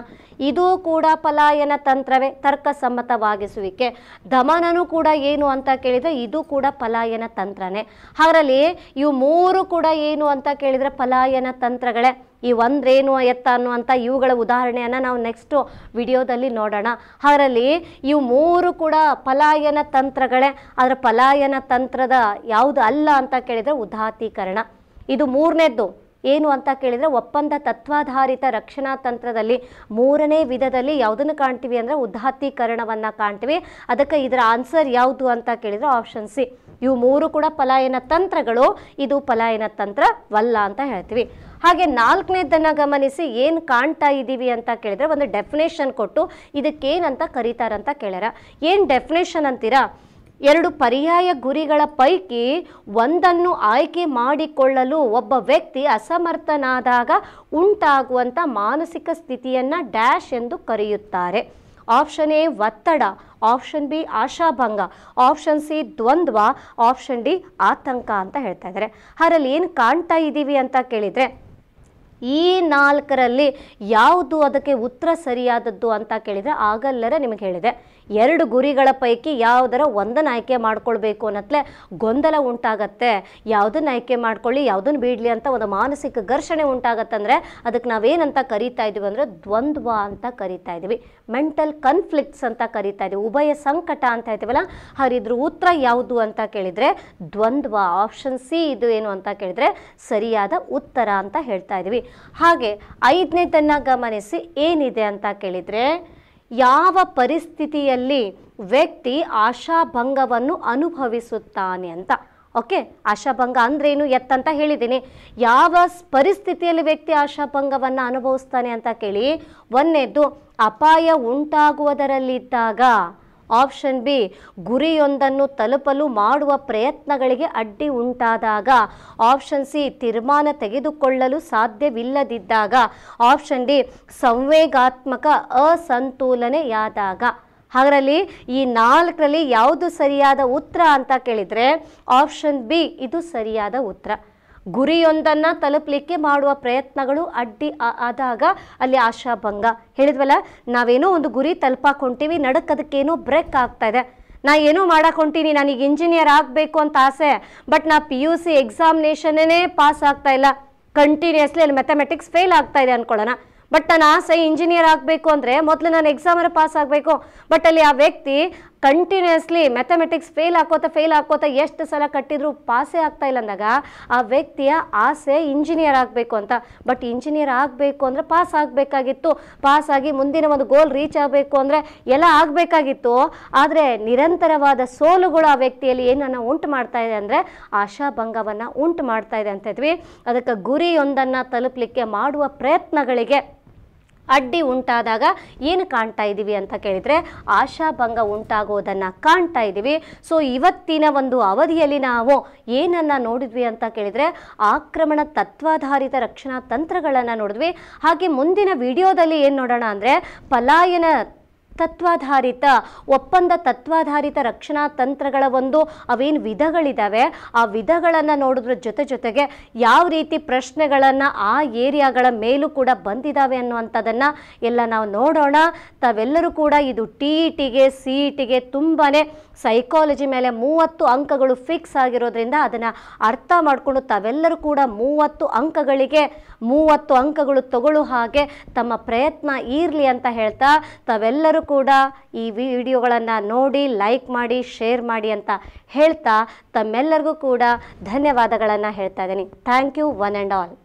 Speaker 1: ಇದೂ ಕೂಡ ಪಲಾಯನ ತಂತ್ರವೇ ತರ್ಕಸಮ್ಮತವಾಗಿಸುವಿಕೆ ದಮನನು ಕೂಡ ಏನು ಅಂತ ಕೇಳಿದರೆ ಇದು ಕೂಡ ಪಲಾಯನ ತಂತ್ರನೇ ಅದರಲ್ಲಿ ಇವು ಮೂರು ಕೂಡ ಏನು ಅಂತ ಕೇಳಿದರೆ ಪಲಾಯನ ತಂತ್ರಗಳೇ ಈ ಒಂದ್ರೇನು ಎತ್ತ ಅನ್ನುವಂಥ ಇವುಗಳ ಉದಾಹರಣೆಯನ್ನು ನಾವು ನೆಕ್ಸ್ಟ್ ವಿಡಿಯೋದಲ್ಲಿ ನೋಡೋಣ ಅದರಲ್ಲಿ ಇವು ಮೂರು ಕೂಡ ಪಲಾಯನ ತಂತ್ರಗಳೇ ಅದರ ಪಲಾಯನ ತಂತ್ರದ ಯಾವುದು ಅಲ್ಲ ಅಂತ ಕೇಳಿದರೆ ಉದಾತೀಕರಣ ಇದು ಮೂರನೇದ್ದು ಏನು ಅಂತ ಕೇಳಿದರೆ ಒಪ್ಪಂದ ತತ್ವಾಧಾರಿತ ರಕ್ಷಣಾ ತಂತ್ರದಲ್ಲಿ ಮೂರನೇ ವಿಧದಲ್ಲಿ ಯಾವುದನ್ನು ಕಾಣ್ತೀವಿ ಅಂದರೆ ಉದಾತ್ತೀಕರಣವನ್ನು ಕಾಣ್ತೀವಿ ಅದಕ್ಕೆ ಇದರ ಆನ್ಸರ್ ಯಾವುದು ಅಂತ ಕೇಳಿದರೆ ಆಪ್ಷನ್ ಸಿ ಇವು ಮೂರು ಕೂಡ ಪಲಾಯನ ತಂತ್ರಗಳು ಇದು ಪಲಾಯನ ತಂತ್ರವಲ್ಲ ಅಂತ ಹೇಳ್ತೀವಿ ಹಾಗೆ ನಾಲ್ಕನೇದನ್ನು ಗಮನಿಸಿ ಏನು ಕಾಣ್ತಾ ಇದ್ದೀವಿ ಅಂತ ಕೇಳಿದರೆ ಒಂದು ಡೆಫಿನೇಷನ್ ಕೊಟ್ಟು ಇದಕ್ಕೇನಂತ ಕರೀತಾರಂತ ಕೇಳ್ಯಾರ ಏನು ಡೆಫಿನೇಷನ್ ಅಂತೀರಾ ಎರಡು ಪರ್ಯಾಯ ಗುರಿಗಳ ಪೈಕಿ ಒಂದನ್ನು ಆಯ್ಕೆ ಮಾಡಿಕೊಳ್ಳಲು ಒಬ್ಬ ವ್ಯಕ್ತಿ ಅಸಮರ್ಥನಾದಾಗ ಉಂಟಾಗುವಂಥ ಮಾನಸಿಕ ಸ್ಥಿತಿಯನ್ನು ಡ್ಯಾಶ್ ಎಂದು ಕರೆಯುತ್ತಾರೆ ಆಪ್ಷನ್ ಎ ಒತ್ತಡ ಆಪ್ಷನ್ ಬಿ ಆಶಾಭಂಗ ಆಪ್ಷನ್ ಸಿ ದ್ವಂದ್ವ ಆಪ್ಷನ್ ಡಿ ಆತಂಕ ಅಂತ ಹೇಳ್ತಾ ಇದ್ದಾರೆ ಅದರಲ್ಲಿ ಏನು ಕಾಣ್ತಾ ಇದ್ದೀವಿ ಅಂತ ಕೇಳಿದರೆ ಈ ನಾಲ್ಕರಲ್ಲಿ ಯಾವುದು ಅದಕ್ಕೆ ಉತ್ತರ ಸರಿಯಾದದ್ದು ಅಂತ ಕೇಳಿದರೆ ಆಗಲ್ಲರೆ ನಿಮಗೆ ಹೇಳಿದೆ ಎರಡು ಗುರಿಗಳ ಪೈಕಿ ಯಾವುದರ ಒಂದನ್ನು ಆಯ್ಕೆ ಮಾಡ್ಕೊಳ್ಬೇಕು ಅನ್ನತ್ಲೆ ಗೊಂದಲ ಉಂಟಾಗತ್ತೆ ಯಾವುದನ್ನು ಆಯ್ಕೆ ಮಾಡ್ಕೊಳ್ಳಿ ಯಾವುದನ್ನು ಬಿಡಲಿ ಅಂತ ಒಂದು ಮಾನಸಿಕ ಘರ್ಷಣೆ ಉಂಟಾಗತ್ತಂದರೆ ಅದಕ್ಕೆ ನಾವೇನಂತ ಕರಿತಾ ಇದ್ದೀವಿ ಅಂದರೆ ದ್ವಂದ್ವ ಅಂತ ಕರಿತಾ ಇದ್ದೀವಿ ಮೆಂಟಲ್ ಕನ್ಫ್ಲಿಕ್ಟ್ಸ್ ಅಂತ ಕರಿತಾ ಇದ್ದೀವಿ ಉಭಯ ಸಂಕಟ ಅಂತ ಹೇಳ್ತೀವಲ್ಲ ಹರಿದ್ರ ಉತ್ತರ ಯಾವುದು ಅಂತ ಕೇಳಿದರೆ ದ್ವಂದ್ವ ಆಪ್ಷನ್ ಸಿ ಇದು ಏನು ಅಂತ ಕೇಳಿದರೆ ಸರಿಯಾದ ಉತ್ತರ ಅಂತ ಹೇಳ್ತಾ ಇದ್ದೀವಿ ಹಾಗೆ ಐದನೇದನ್ನು ಗಮನಿಸಿ ಏನಿದೆ ಅಂತ ಕೇಳಿದರೆ ಯಾವ ಪರಿಸ್ಥಿತಿಯಲ್ಲಿ ವ್ಯಕ್ತಿ ಆಶಾಭಂಗವನ್ನು ಅನುಭವಿಸುತ್ತಾನೆ ಅಂತ ಓಕೆ ಆಶಾಭಂಗ ಅಂದ್ರೇನು ಎತ್ತಂತ ಹೇಳಿದ್ದೀನಿ ಯಾವ ಪರಿಸ್ಥಿತಿಯಲ್ಲಿ ವ್ಯಕ್ತಿ ಆಶಾಭಂಗವನ್ನು ಅನುಭವಿಸ್ತಾನೆ ಅಂತ ಕೇಳಿ ಒಂದೇದ್ದು ಅಪಾಯ ಉಂಟಾಗುವುದರಲ್ಲಿದ್ದಾಗ ಆಪ್ಷನ್ ಬಿ ಗುರಿಯೊಂದನ್ನು ತಲುಪಲು ಮಾಡುವ ಪ್ರಯತ್ನಗಳಿಗೆ ಅಡ್ಡಿ ಉಂಟಾದಾಗ ಆಪ್ಷನ್ ಸಿ ತೀರ್ಮಾನ ತೆಗೆದುಕೊಳ್ಳಲು ಸಾಧ್ಯವಿಲ್ಲದಿದ್ದಾಗ ಆಪ್ಷನ್ ಡಿ ಸಂವೇಗಾತ್ಮಕ ಅಸಂತುಲನೆಯಾದಾಗ ಅದರಲ್ಲಿ ಈ ನಾಲ್ಕರಲ್ಲಿ ಯಾವುದು ಸರಿಯಾದ ಉತ್ತರ ಅಂತ ಕೇಳಿದರೆ ಆಪ್ಷನ್ ಬಿ ಇದು ಸರಿಯಾದ ಉತ್ತರ ಗುರಿಯೊಂದನ್ನು ತಲುಪಲಿಕ್ಕೆ ಮಾಡುವ ಪ್ರಯತ್ನಗಳು ಅಡ್ಡಿ ಆದಾಗ ಅಲ್ಲಿ ಆಶಾಭಂಗ ಹೇಳಿದ್ವಲ್ಲ ನಾವೇನೋ ಒಂದು ಗುರಿ ತಲುಪಾಕೊಂಟಿವಿ ನಡಕ್ಕದಕ್ಕೇನೋ ಬ್ರೇಕ್ ಆಗ್ತಾ ಇದೆ ನಾ ಏನೋ ಮಾಡಾಕೊಂತೀನಿ ನನಗೆ ಇಂಜಿನಿಯರ್ ಆಗಬೇಕು ಅಂತ ಆಸೆ ಬಟ್ ನಾ ಪಿ ಯು ಸಿ ಎಕ್ಸಾಮಿನೇಷನ್ನೇ ಪಾಸ್ ಆಗ್ತಾ ಇಲ್ಲ ಕಂಟಿನ್ಯೂಸ್ಲಿ ಅಲ್ಲಿ ಮ್ಯಾಥಮೆಟಿಕ್ಸ್ ಫೇಲ್ ಆಗ್ತಾ ಇದೆ ಅನ್ಕೊಳ್ಳೋಣ ಬಟ್ ನನ್ನ ಆಸೆ ಇಂಜಿನಿಯರ್ ಆಗಬೇಕು ಅಂದರೆ ಮೊದಲು ನಾನು ಎಕ್ಸಾಮಲ್ಲಿ ಪಾಸ್ ಆಗಬೇಕು ಬಟ್ ಅಲ್ಲಿ ಆ ವ್ಯಕ್ತಿ ಕಂಟಿನ್ಯೂಸ್ಲಿ ಮ್ಯಾಥಮೆಟಿಕ್ಸ್ ಫೇಲ್ ಹಾಕೋತ ಫೇಲ್ ಹಾಕೋತಾ ಎಷ್ಟು ಸಲ ಕಟ್ಟಿದ್ರು ಪಾಸೇ ಆಗ್ತಾ ಇಲ್ಲ ಅಂದಾಗ ಆ ವ್ಯಕ್ತಿಯ ಆಸೆ ಇಂಜಿನಿಯರ್ ಆಗಬೇಕು ಅಂತ ಬಟ್ ಇಂಜಿನಿಯರ್ ಆಗಬೇಕು ಅಂದರೆ ಪಾಸ್ ಆಗಬೇಕಾಗಿತ್ತು ಪಾಸ್ ಆಗಿ ಮುಂದಿನ ಒಂದು ಗೋಲ್ ರೀಚ್ ಆಗಬೇಕು ಅಂದರೆ ಎಲ್ಲ ಆಗಬೇಕಾಗಿತ್ತು ಆದರೆ ನಿರಂತರವಾದ ಸೋಲುಗಳು ಆ ವ್ಯಕ್ತಿಯಲ್ಲಿ ಏನನ್ನು ಉಂಟು ಮಾಡ್ತಾ ಇದೆ ಅಂದರೆ ಆಶಾಭಂಗವನ್ನು ಉಂಟು ಮಾಡ್ತಾ ಇದೆ ಅಂತ ಇದ್ವಿ ಅದಕ್ಕೆ ಗುರಿಯೊಂದನ್ನು ತಲುಪಲಿಕ್ಕೆ ಮಾಡುವ ಪ್ರಯತ್ನಗಳಿಗೆ ಅಡ್ಡಿ ಉಂಟಾದಾಗ ಏನು ಕಾಣ್ತಾ ಇದ್ದೀವಿ ಅಂತ ಕೇಳಿದರೆ ಆಶಾಭಂಗ ಉಂಟಾಗೋದನ್ನು ಕಾಣ್ತಾ ಇದ್ದೀವಿ ಸೊ ಇವತ್ತಿನ ಒಂದು ಅವಧಿಯಲ್ಲಿ ನಾವು ಏನನ್ನು ನೋಡಿದ್ವಿ ಅಂತ ಕೇಳಿದರೆ ಆಕ್ರಮಣ ತತ್ವಾಧಾರಿತ ರಕ್ಷಣಾ ತಂತ್ರಗಳನ್ನು ನೋಡಿದ್ವಿ ಹಾಗೆ ಮುಂದಿನ ವಿಡಿಯೋದಲ್ಲಿ ಏನು ನೋಡೋಣ ಅಂದರೆ ಪಲಾಯನ ತತ್ವಾಧಾರಿತ ಒಪ್ಪಂದ ತತ್ವಾಧಾರಿತ ರಕ್ಷಣಾ ತಂತ್ರಗಳ ಒಂದು ಅವೇನು ವಿಧಗಳಿದ್ದಾವೆ ಆ ವಿಧಗಳನ್ನು ನೋಡಿದ್ರ ಜೊತೆ ಜೊತೆಗೆ ಯಾವ ರೀತಿ ಪ್ರಶ್ನೆಗಳನ್ನು ಆ ಏರಿಯಾಗಳ ಮೇಲೂ ಕೂಡ ಬಂದಿದ್ದಾವೆ ಅನ್ನುವಂಥದ್ದನ್ನು ಎಲ್ಲ ನಾವು ನೋಡೋಣ ತಾವೆಲ್ಲರೂ ಕೂಡ ಇದು ಟಿ ಇಟಿಗೆ ಟಿಗೆ ಸಿ ಟಿಗೆ ತುಂಬಾ ಸೈಕಾಲಜಿ ಮೇಲೆ ಮೂವತ್ತು ಅಂಕಗಳು ಫಿಕ್ಸ್ ಆಗಿರೋದ್ರಿಂದ ಅದನ್ನು ಅರ್ಥ ಮಾಡಿಕೊಂಡು ತಾವೆಲ್ಲರೂ ಕೂಡ ಮೂವತ್ತು ಅಂಕಗಳಿಗೆ ಮೂವತ್ತು ಅಂಕಗಳು ತಗೊಳ್ಳೋ ಹಾಗೆ ತಮ್ಮ ಪ್ರಯತ್ನ ಇರಲಿ ಅಂತ ಹೇಳ್ತಾ ತಾವೆಲ್ಲರೂ ಕೂಡ ಈ ವಿಡಿಯೋಗಳನ್ನು ನೋಡಿ ಲೈಕ್ ಮಾಡಿ ಶೇರ್ ಮಾಡಿ ಅಂತ ಹೇಳ್ತಾ ತಮ್ಮೆಲ್ಲರಿಗೂ ಕೂಡ ಧನ್ಯವಾದಗಳನ್ನು ಹೇಳ್ತಾ ಇದ್ದೀನಿ thank you one and all